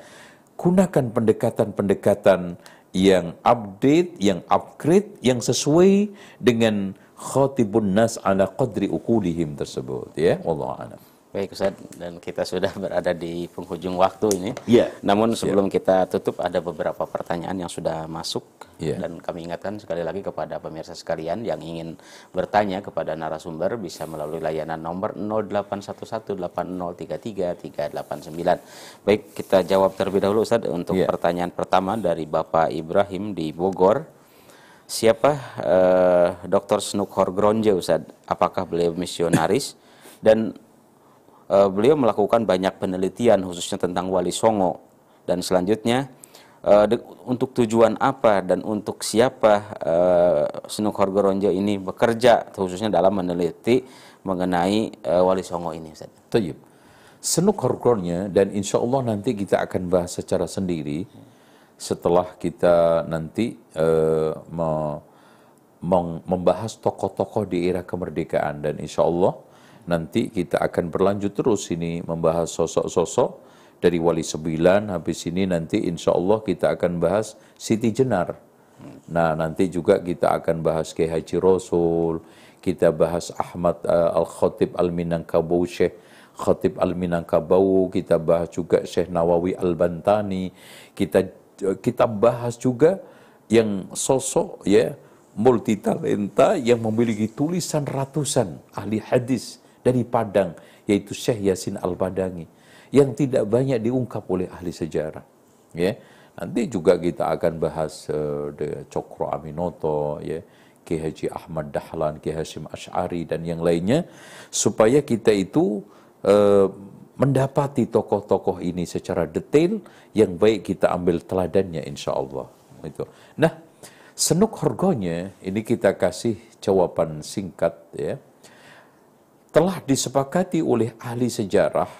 gunakan pendekatan-pendekatan yang update, yang upgrade, yang sesuai dengan khotibun nas ala qadri ukulihim tersebut ya. Wallahu a'lam. Baik Ustaz, dan kita sudah berada di penghujung waktu ini. Yeah. Namun sebelum yeah. kita tutup ada beberapa pertanyaan yang sudah masuk yeah. dan kami ingatkan sekali lagi kepada pemirsa sekalian yang ingin bertanya kepada narasumber bisa melalui layanan nomor 389. Baik, kita jawab terlebih dahulu Ustaz untuk yeah. pertanyaan pertama dari Bapak Ibrahim di Bogor siapa uh, eh, Dr. Snukhor Gronje Ustaz? Apakah beliau misionaris dan uh, beliau melakukan banyak penelitian khususnya tentang Wali Songo dan selanjutnya uh, de- untuk tujuan apa dan untuk siapa uh, Senuk Horgoronjo ini bekerja khususnya dalam meneliti mengenai uh, Wali Songo ini Ustaz. Senuk Horgoronjo dan insya Allah nanti kita akan bahas secara sendiri setelah kita nanti uh, me- membahas tokoh-tokoh di era kemerdekaan dan insya Allah nanti kita akan berlanjut terus ini membahas sosok-sosok dari Wali Sembilan, habis ini nanti insya Allah kita akan bahas Siti Jenar. Nah, nanti juga kita akan bahas Kiai Haji Rasul, kita bahas Ahmad uh, eh, al Khotib Al-Minangkabau Syekh Khatib Al-Minangkabau, kita bahas juga Syekh Nawawi Al-Bantani, kita eh, kita bahas juga yang sosok ya multi talenta yang memiliki tulisan ratusan ahli hadis dari Padang, yaitu Syekh Yasin Al-Badangi, yang tidak banyak diungkap oleh ahli sejarah. Ya, nanti juga kita akan bahas uh, Cokro Aminoto, ya, Ki Haji Ahmad Dahlan, Ki Hashim Ash'ari, dan yang lainnya, supaya kita itu uh, mendapati tokoh-tokoh ini secara detail, yang baik kita ambil teladannya insya Allah. Itu. Nah, senuk harganya ini kita kasih jawaban singkat ya telah disepakati oleh ahli sejarah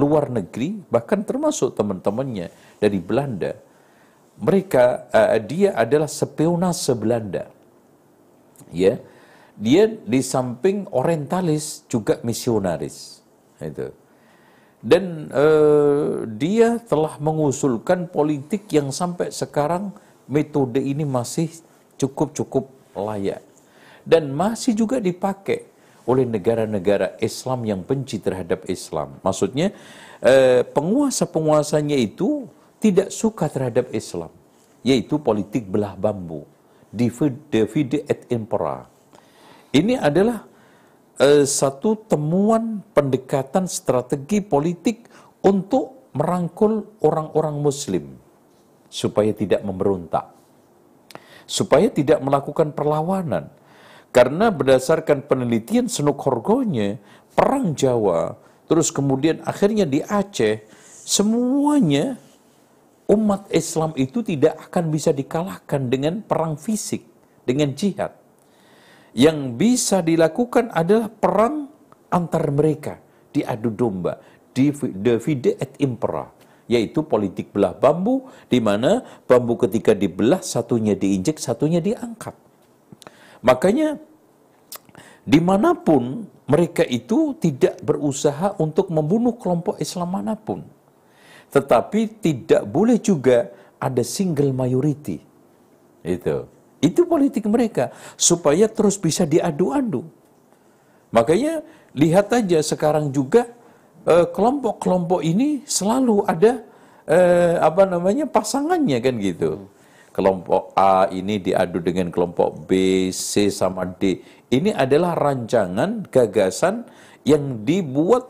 luar negeri bahkan termasuk teman-temannya dari Belanda mereka uh, dia adalah se Belanda ya dia di samping orientalis juga misionaris itu dan uh, dia telah mengusulkan politik yang sampai sekarang metode ini masih cukup-cukup layak dan masih juga dipakai oleh negara-negara Islam yang benci terhadap Islam. Maksudnya eh, penguasa-penguasanya itu tidak suka terhadap Islam, yaitu politik belah bambu, divide et impera. Ini adalah eh, satu temuan pendekatan strategi politik untuk merangkul orang-orang Muslim supaya tidak memberontak, supaya tidak melakukan perlawanan, karena berdasarkan penelitian Senuk Horgonya, Perang Jawa, terus kemudian akhirnya di Aceh, semuanya umat Islam itu tidak akan bisa dikalahkan dengan perang fisik, dengan jihad. Yang bisa dilakukan adalah perang antar mereka, diadu domba, divide et impera, yaitu politik belah bambu, di mana bambu ketika dibelah satunya diinjek, satunya diangkat. Makanya dimanapun mereka itu tidak berusaha untuk membunuh kelompok Islam manapun. Tetapi tidak boleh juga ada single majority. Itu. Itu politik mereka supaya terus bisa diadu-adu. Makanya lihat aja sekarang juga eh, kelompok-kelompok ini selalu ada eh, apa namanya pasangannya kan gitu kelompok A ini diadu dengan kelompok B, C sama D. Ini adalah rancangan gagasan yang dibuat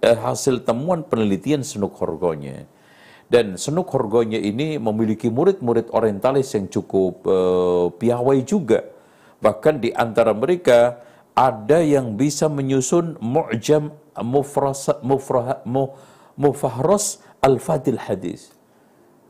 eh, hasil temuan penelitian Senuk Horgonya. Dan Senuk Horgonya ini memiliki murid-murid orientalis yang cukup eh, piawai juga. Bahkan di antara mereka ada yang bisa menyusun mu'jam mufahros al-fadil hadis.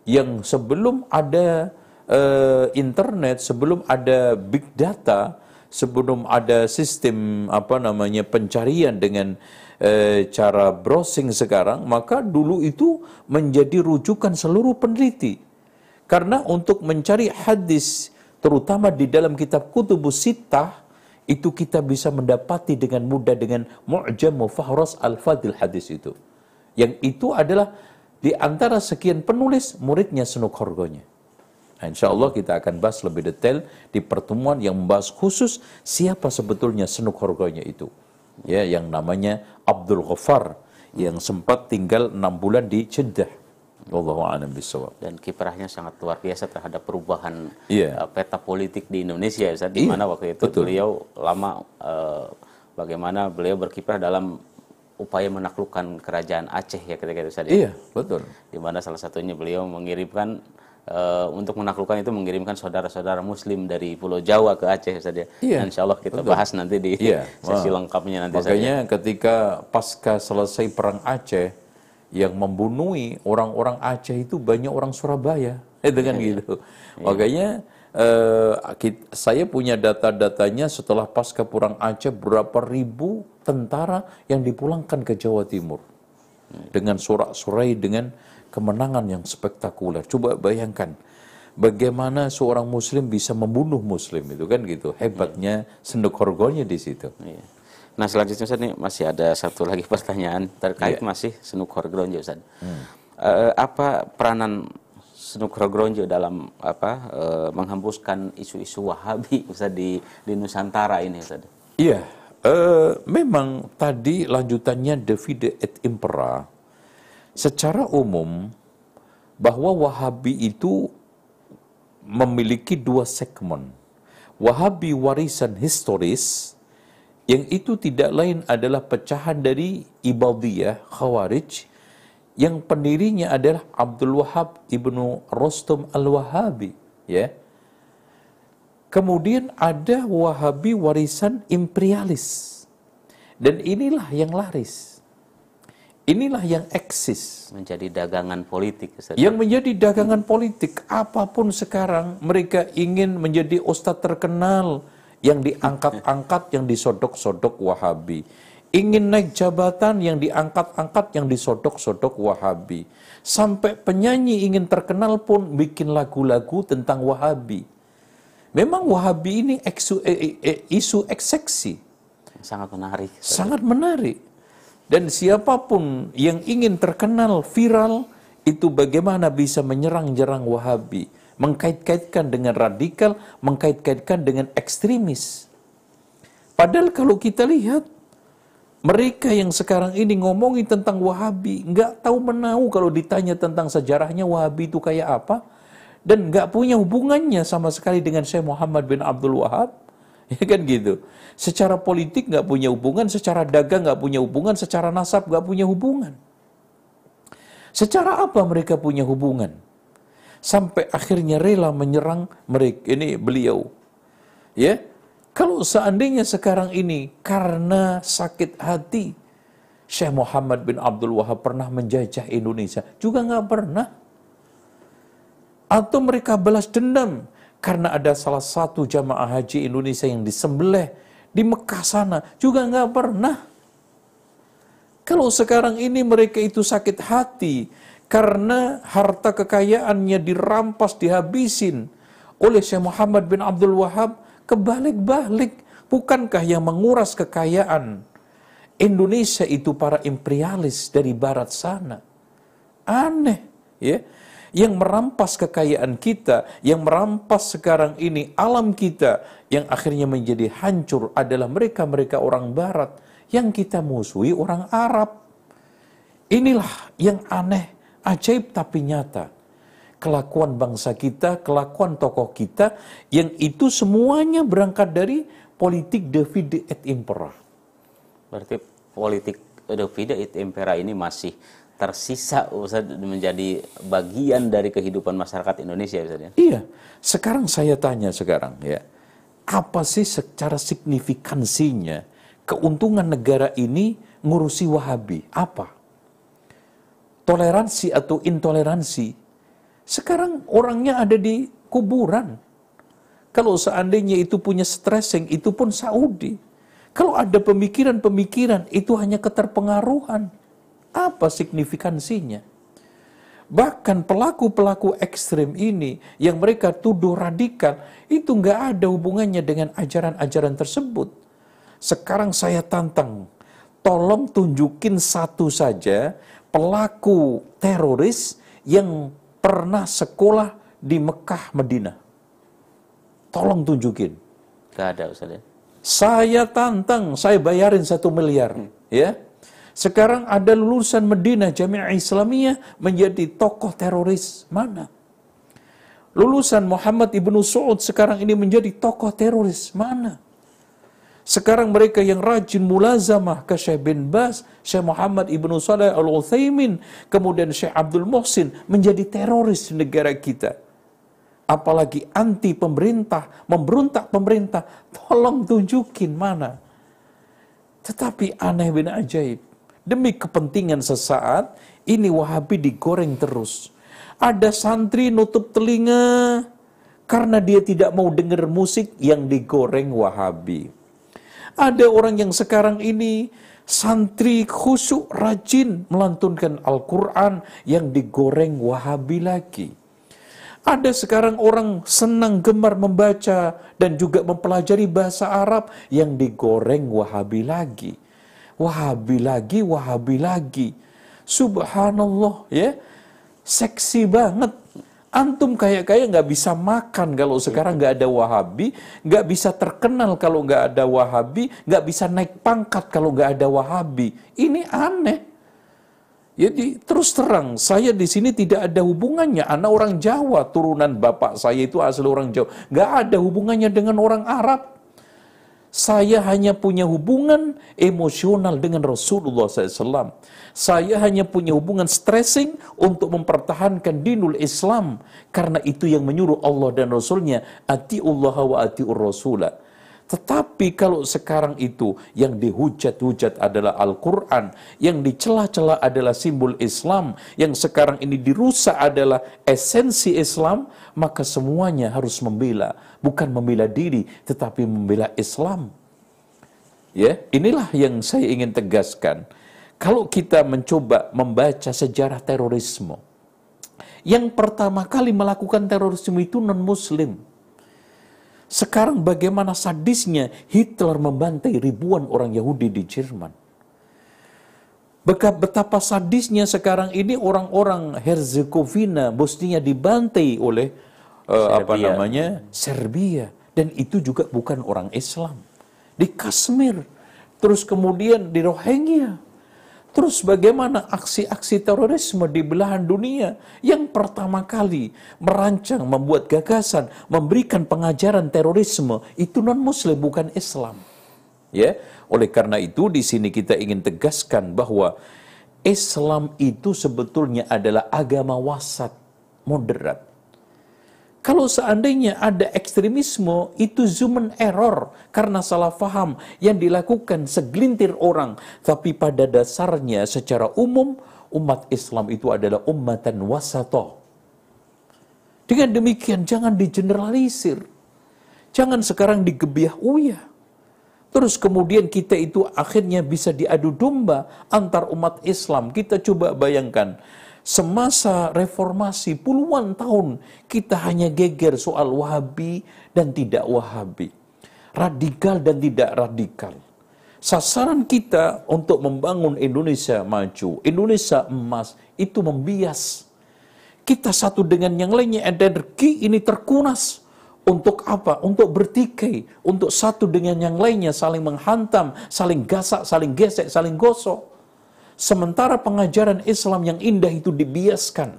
Yang sebelum ada eh, internet, sebelum ada big data, sebelum ada sistem apa namanya pencarian dengan eh, cara browsing sekarang, maka dulu itu menjadi rujukan seluruh peneliti. Karena untuk mencari hadis terutama di dalam kitab Kutubus Sittah itu kita bisa mendapati dengan mudah dengan Mu'jam Mufahras Al-Fadil hadis itu. Yang itu adalah di antara sekian penulis muridnya Senuk Horgonya. Nah, insya Allah kita akan bahas lebih detail di pertemuan yang membahas khusus siapa sebetulnya senuk horgonya itu. Ya, yang namanya Abdul Ghaffar yang sempat tinggal enam bulan di Jeddah. a'lam Dan kiprahnya sangat luar biasa terhadap perubahan yeah. Iya. peta politik di Indonesia Ustaz. Di iya, mana waktu itu betul. beliau lama uh, bagaimana beliau berkiprah dalam upaya menaklukkan kerajaan Aceh ya ketika itu saja. Ya? Iya, betul. Di mana salah satunya beliau mengirimkan Eh, untuk menaklukkan itu mengirimkan saudara-saudara Muslim dari Pulau Jawa ke Aceh saja. Ya. Iya. insya Allah kita betul. bahas nanti di iya. [LAUGHS] sesi lengkapnya nanti. Ya. Makanya saja. ketika pasca selesai perang Aceh yang membunuhi orang-orang Aceh itu banyak orang Surabaya, eh [LAUGHS] dengan iya. gitu. Iya. Makanya Uh, eh, kita, saya punya data-datanya setelah pasca perang Aceh berapa ribu tentara yang dipulangkan ke Jawa Timur hmm. dengan surat-surai dengan kemenangan yang spektakuler. Coba bayangkan bagaimana seorang muslim bisa membunuh muslim itu kan gitu. Hebatnya senduk horgonya di situ. Iya. Nah selanjutnya Ustaz nih masih ada satu lagi [LAUGHS] pertanyaan terkait yeah. masih sendok horgonya Ustaz. Hmm. E, apa peranan Snook Grounjo dalam apa e, menghembuskan isu-isu Wahabi Ustaz di di Nusantara ini Ustaz. Iya, e, memang tadi lanjutannya Davide et Impera secara umum bahwa Wahabi itu memiliki dua segmen. Wahabi warisan historis yang itu tidak lain adalah pecahan dari Ibadiyah Khawarij yang pendirinya adalah Abdul Wahab ibnu Rostum al-Wahabi. Ya. Kemudian ada Wahabi warisan imperialis. Dan inilah yang laris. Inilah yang eksis. Menjadi dagangan politik. Ustaz. Yang menjadi dagangan politik. Apapun sekarang mereka ingin menjadi ustadz terkenal. Yang diangkat-angkat, yang disodok-sodok wahabi. Ingin naik jabatan yang diangkat-angkat, yang disodok-sodok wahabi. Sampai penyanyi ingin terkenal pun bikin lagu-lagu tentang wahabi. Memang wahabi ini eh, eh, eh, isu ekseksi. Sangat menarik. Sangat menarik dan siapapun yang ingin terkenal viral itu bagaimana bisa menyerang jerang Wahabi, mengkait-kaitkan dengan radikal, mengkait-kaitkan dengan ekstremis. Padahal kalau kita lihat mereka yang sekarang ini ngomongin tentang Wahabi, nggak tahu menahu kalau ditanya tentang sejarahnya Wahabi itu kayak apa, dan nggak punya hubungannya sama sekali dengan Syekh Muhammad bin Abdul Wahab. [LAUGHS] Ya kan gitu. Secara politik nggak punya hubungan, secara dagang nggak punya hubungan, secara nasab nggak punya hubungan. Secara apa mereka punya hubungan? Sampai akhirnya rela menyerang mereka ini beliau. Ya, kalau seandainya sekarang ini karena sakit hati, Syekh Muhammad bin Abdul Wahab pernah menjajah Indonesia, juga nggak pernah. Atau mereka balas dendam, karena ada salah satu jamaah haji Indonesia yang disembelih di Mekah sana juga nggak pernah. Kalau sekarang ini mereka itu sakit hati karena harta kekayaannya dirampas, dihabisin oleh Syekh Muhammad bin Abdul Wahab kebalik-balik. Bukankah yang menguras kekayaan Indonesia itu para imperialis dari barat sana? Aneh, ya yang merampas kekayaan kita, yang merampas sekarang ini alam kita, yang akhirnya menjadi hancur adalah mereka-mereka orang barat yang kita musuhi orang Arab. Inilah yang aneh, ajaib tapi nyata. Kelakuan bangsa kita, kelakuan tokoh kita, yang itu semuanya berangkat dari politik David et impera. Berarti politik David et impera ini masih tersisa Ustaz menjadi bagian dari kehidupan masyarakat Indonesia Ustaz ya? Iya. Sekarang saya tanya sekarang ya. Apa sih secara signifikansinya keuntungan negara ini ngurusi Wahabi? Apa? Toleransi atau intoleransi? Sekarang orangnya ada di kuburan. Kalau seandainya itu punya stressing, itu pun Saudi. Kalau ada pemikiran-pemikiran, itu hanya keterpengaruhan apa signifikansinya? Bahkan pelaku-pelaku ekstrim ini yang mereka tuduh radikal itu nggak ada hubungannya dengan ajaran-ajaran tersebut. Sekarang saya tantang, tolong tunjukin satu saja pelaku teroris yang pernah sekolah di Mekah, Medina. Tolong tunjukin. Gak ada, Ustaz. Ya? Saya tantang, saya bayarin satu miliar. Hmm. Ya, sekarang ada lulusan Medina Jami'ah Islamiyah menjadi tokoh teroris. Mana? Lulusan Muhammad Ibnu Saud sekarang ini menjadi tokoh teroris. Mana? Sekarang mereka yang rajin mulazamah ke Syekh bin Bas, Syekh Muhammad Ibnu Saleh al Utsaimin, kemudian Syekh Abdul Muhsin menjadi teroris negara kita. Apalagi anti pemerintah, memberontak pemerintah, tolong tunjukin mana. Tetapi aneh bin ajaib demi kepentingan sesaat, ini Wahabi digoreng terus. Ada santri nutup telinga karena dia tidak mau dengar musik yang digoreng Wahabi. Ada orang yang sekarang ini santri khusyuk rajin melantunkan Al-Quran yang digoreng Wahabi lagi. Ada sekarang orang senang gemar membaca dan juga mempelajari bahasa Arab yang digoreng Wahabi lagi Wahabi lagi, Wahabi lagi. Subhanallah ya. Seksi banget. Antum kayak-kayak nggak bisa makan kalau sekarang nggak ada Wahabi, nggak bisa terkenal kalau nggak ada Wahabi, nggak bisa naik pangkat kalau nggak ada Wahabi. Ini aneh. Jadi terus terang, saya di sini tidak ada hubungannya. Anak orang Jawa, turunan bapak saya itu asli orang Jawa. Nggak ada hubungannya dengan orang Arab. Saya hanya punya hubungan emosional dengan Rasulullah SAW. Saya hanya punya hubungan stressing untuk mempertahankan dinul Islam. Karena itu yang menyuruh Allah dan Rasulnya. Ati'ullaha wa ati'ur rasulah tetapi kalau sekarang itu yang dihujat-hujat adalah Al-Quran, yang dicela-cela adalah simbol Islam, yang sekarang ini dirusak adalah esensi Islam, maka semuanya harus membela. Bukan membela diri, tetapi membela Islam. Ya, inilah yang saya ingin tegaskan. Kalau kita mencoba membaca sejarah terorisme, yang pertama kali melakukan terorisme itu non-muslim sekarang bagaimana sadisnya Hitler membantai ribuan orang Yahudi di Jerman. Betapa sadisnya sekarang ini orang-orang Herzegovina, Bosnia dibantai oleh uh, apa namanya Serbia dan itu juga bukan orang Islam di Kashmir terus kemudian di Rohingya Terus bagaimana aksi-aksi terorisme di belahan dunia yang pertama kali merancang, membuat gagasan, memberikan pengajaran terorisme itu non-muslim bukan Islam. Ya, oleh karena itu di sini kita ingin tegaskan bahwa Islam itu sebetulnya adalah agama wasat, moderat. Kalau seandainya ada ekstremisme, itu human error karena salah faham yang dilakukan segelintir orang. Tapi pada dasarnya secara umum, umat Islam itu adalah umatan wasatoh. Dengan demikian jangan digeneralisir. Jangan sekarang digebiah uya. Terus kemudian kita itu akhirnya bisa diadu domba antar umat Islam. Kita coba bayangkan Semasa reformasi puluhan tahun kita hanya geger soal wahabi dan tidak wahabi. Radikal dan tidak radikal. Sasaran kita untuk membangun Indonesia maju, Indonesia emas, itu membias. Kita satu dengan yang lainnya, energi ini terkunas. Untuk apa? Untuk bertikai, untuk satu dengan yang lainnya, saling menghantam, saling gasak, saling gesek, saling gosok. Sementara pengajaran Islam yang indah itu dibiaskan.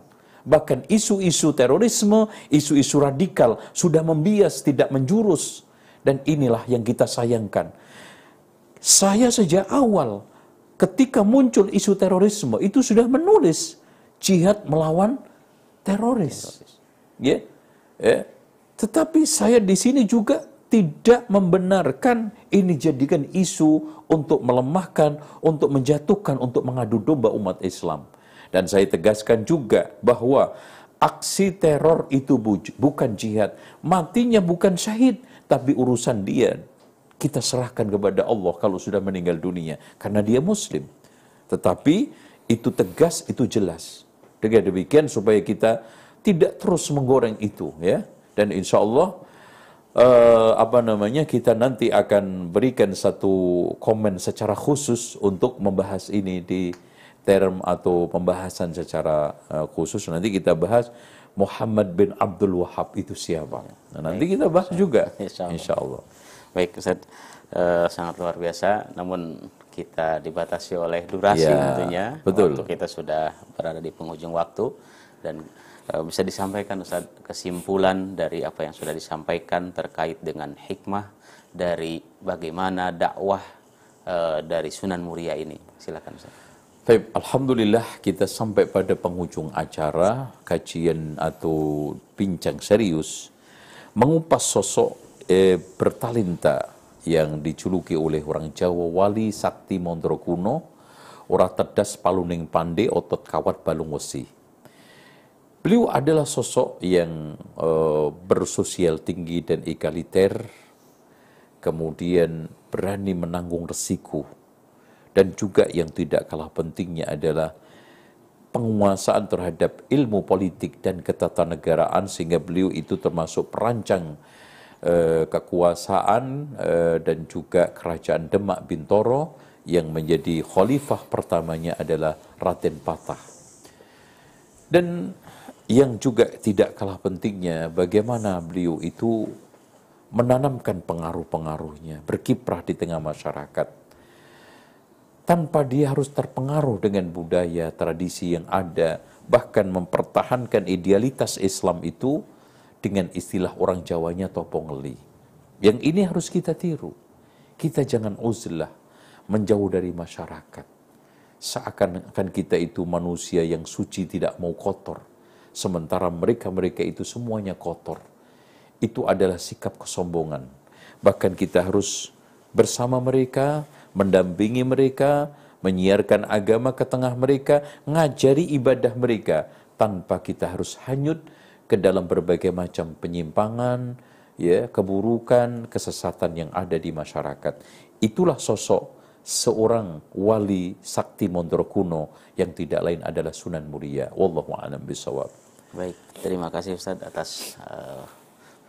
Bahkan isu-isu terorisme, isu-isu radikal sudah membias, tidak menjurus. Dan inilah yang kita sayangkan. Saya sejak awal ketika muncul isu terorisme itu sudah menulis jihad melawan teroris. teroris. Yeah. Yeah. Tetapi saya di sini juga tidak membenarkan ini jadikan isu untuk melemahkan, untuk menjatuhkan, untuk mengadu domba umat Islam. Dan saya tegaskan juga bahwa aksi teror itu bukan jihad. Matinya bukan syahid, tapi urusan dia kita serahkan kepada Allah kalau sudah meninggal dunia karena dia muslim. Tetapi itu tegas, itu jelas. Dengan demikian supaya kita tidak terus menggoreng itu ya. Dan insya Allah uh, apa namanya kita nanti akan berikan satu komen secara khusus untuk membahas ini di term atau pembahasan secara uh, khusus nanti kita bahas Muhammad bin Abdul Wahab itu siapa nah, nanti kita bahas juga insya Allah. Baik Ustaz uh, sangat luar biasa namun kita dibatasi oleh durasi ya, tentunya betul waktu kita sudah berada di penghujung waktu dan Eh, bisa disampaikan Ustaz kesimpulan dari apa yang sudah disampaikan terkait dengan hikmah dari bagaimana dakwah eh, dari Sunan Muria ini. Silakan Ustaz. Baik, alhamdulillah kita sampai pada penghujung acara kajian atau pincang serius mengupas sosok eh, bertalenta yang dijuluki oleh orang Jawa Wali Sakti Mondro Kuno, orang terdas paluning pande otot kawat balung wesi Beliau adalah sosok yang e, bersosial tinggi dan egaliter, kemudian berani menanggung resiko, dan juga yang tidak kalah pentingnya adalah penguasaan terhadap ilmu politik dan ketatanegaraan sehingga beliau itu termasuk perancang e, kekuasaan e, dan juga kerajaan Demak Bintoro yang menjadi khalifah pertamanya adalah Raden Patah. Dan yang juga tidak kalah pentingnya bagaimana beliau itu menanamkan pengaruh-pengaruhnya, berkiprah di tengah masyarakat. Tanpa dia harus terpengaruh dengan budaya, tradisi yang ada, bahkan mempertahankan idealitas Islam itu dengan istilah orang Jawanya topongeli. Yang ini harus kita tiru. Kita jangan uzlah, menjauh dari masyarakat. Seakan-akan kita itu manusia yang suci tidak mau kotor Sementara mereka-mereka itu semuanya kotor. Itu adalah sikap kesombongan. Bahkan kita harus bersama mereka, mendampingi mereka, menyiarkan agama ke tengah mereka, ngajari ibadah mereka tanpa kita harus hanyut ke dalam berbagai macam penyimpangan, ya, keburukan, kesesatan yang ada di masyarakat. Itulah sosok seorang wali sakti Mondro kuno yang tidak lain adalah Sunan Muria. Wallahu a'lam bishawab. Baik, terima kasih Ustadz atas uh,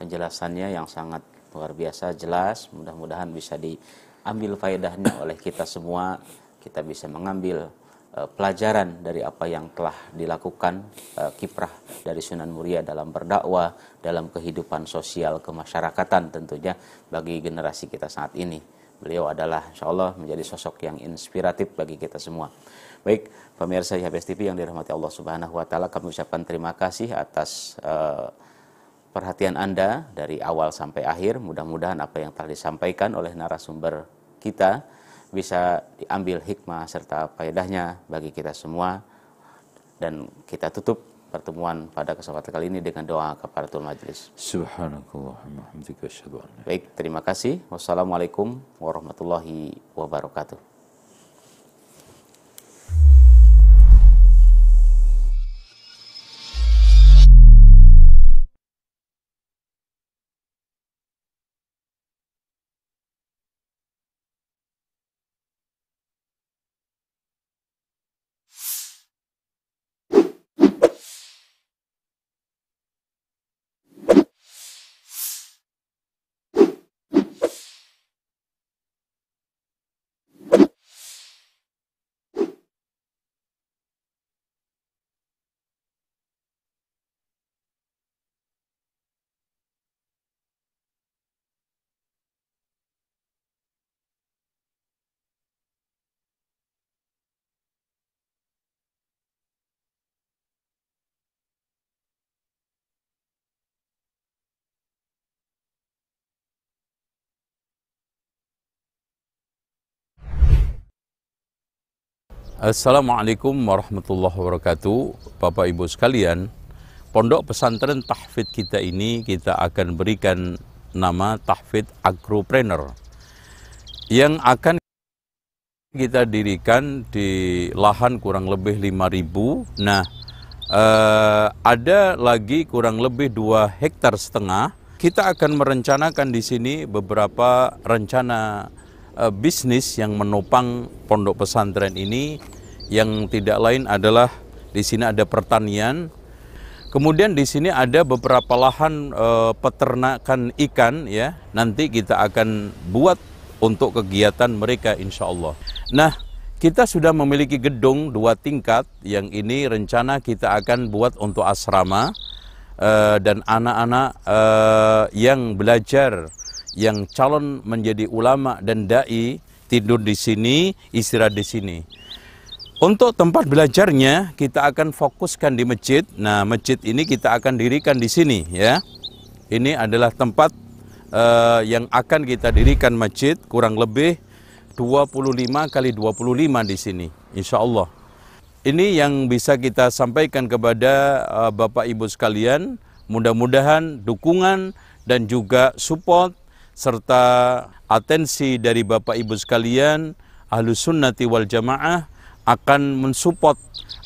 penjelasannya yang sangat luar biasa jelas. Mudah-mudahan bisa diambil faedahnya oleh kita semua. Kita bisa mengambil uh, pelajaran dari apa yang telah dilakukan uh, kiprah dari Sunan Muria dalam berdakwah, dalam kehidupan sosial kemasyarakatan tentunya bagi generasi kita saat ini. Beliau adalah insya Allah menjadi sosok yang inspiratif bagi kita semua. Baik, pemirsa IHBS TV yang dirahmati Allah Subhanahu wa taala, kami ucapkan terima kasih atas uh, perhatian Anda dari awal sampai akhir. Mudah-mudahan apa yang telah disampaikan oleh narasumber kita bisa diambil hikmah serta faedahnya bagi kita semua. Dan kita tutup pertemuan pada kesempatan kali ini dengan doa kepada Tuhan majelis. Subhanakallahumma Baik, terima kasih. Wassalamualaikum warahmatullahi wabarakatuh. Assalamualaikum warahmatullahi wabarakatuh Bapak Ibu sekalian Pondok pesantren tahfid kita ini kita akan berikan nama tahfid agropreneur Yang akan kita dirikan di lahan kurang lebih 5000 Nah eh, ada lagi kurang lebih 2 hektar setengah kita akan merencanakan di sini beberapa rencana uh, bisnis yang menopang pondok pesantren ini yang tidak lain adalah di sini ada pertanian. Kemudian di sini ada beberapa lahan e, peternakan ikan ya. Nanti kita akan buat untuk kegiatan mereka insya Allah. Nah, kita sudah memiliki gedung dua tingkat yang ini rencana kita akan buat untuk asrama e, dan anak-anak e, yang belajar yang calon menjadi ulama dan dai tidur di sini, istirahat di sini. Untuk tempat belajarnya kita akan fokuskan di masjid. Nah, masjid ini kita akan dirikan di sini ya. Ini adalah tempat uh, yang akan kita dirikan masjid kurang lebih 25 kali 25 di sini, insya Allah. Ini yang bisa kita sampaikan kepada uh, Bapak Ibu sekalian. Mudah-mudahan dukungan dan juga support serta atensi dari Bapak Ibu sekalian ahlu sunnati wal jamaah akan mensupport,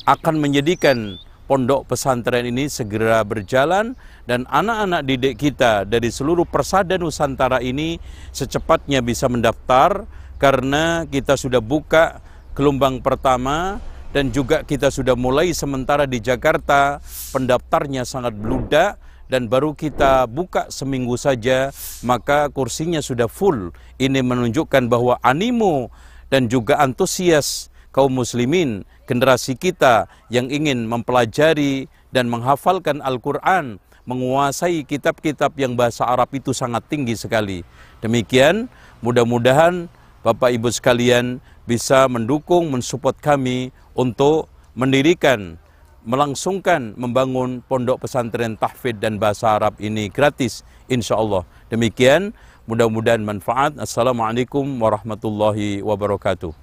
akan menjadikan pondok pesantren ini segera berjalan dan anak-anak didik kita dari seluruh persada Nusantara ini secepatnya bisa mendaftar karena kita sudah buka gelombang pertama dan juga kita sudah mulai sementara di Jakarta pendaftarnya sangat bludak dan baru kita buka seminggu saja maka kursinya sudah full. Ini menunjukkan bahwa animo dan juga antusias kaum muslimin generasi kita yang ingin mempelajari dan menghafalkan Al-Qur'an, menguasai kitab-kitab yang bahasa Arab itu sangat tinggi sekali. Demikian, mudah-mudahan Bapak Ibu sekalian bisa mendukung, mensupport kami untuk mendirikan melangsungkan membangun pondok pesantren tahfidz dan bahasa Arab ini gratis insya Allah. Demikian mudah-mudahan manfaat. Assalamualaikum warahmatullahi wabarakatuh.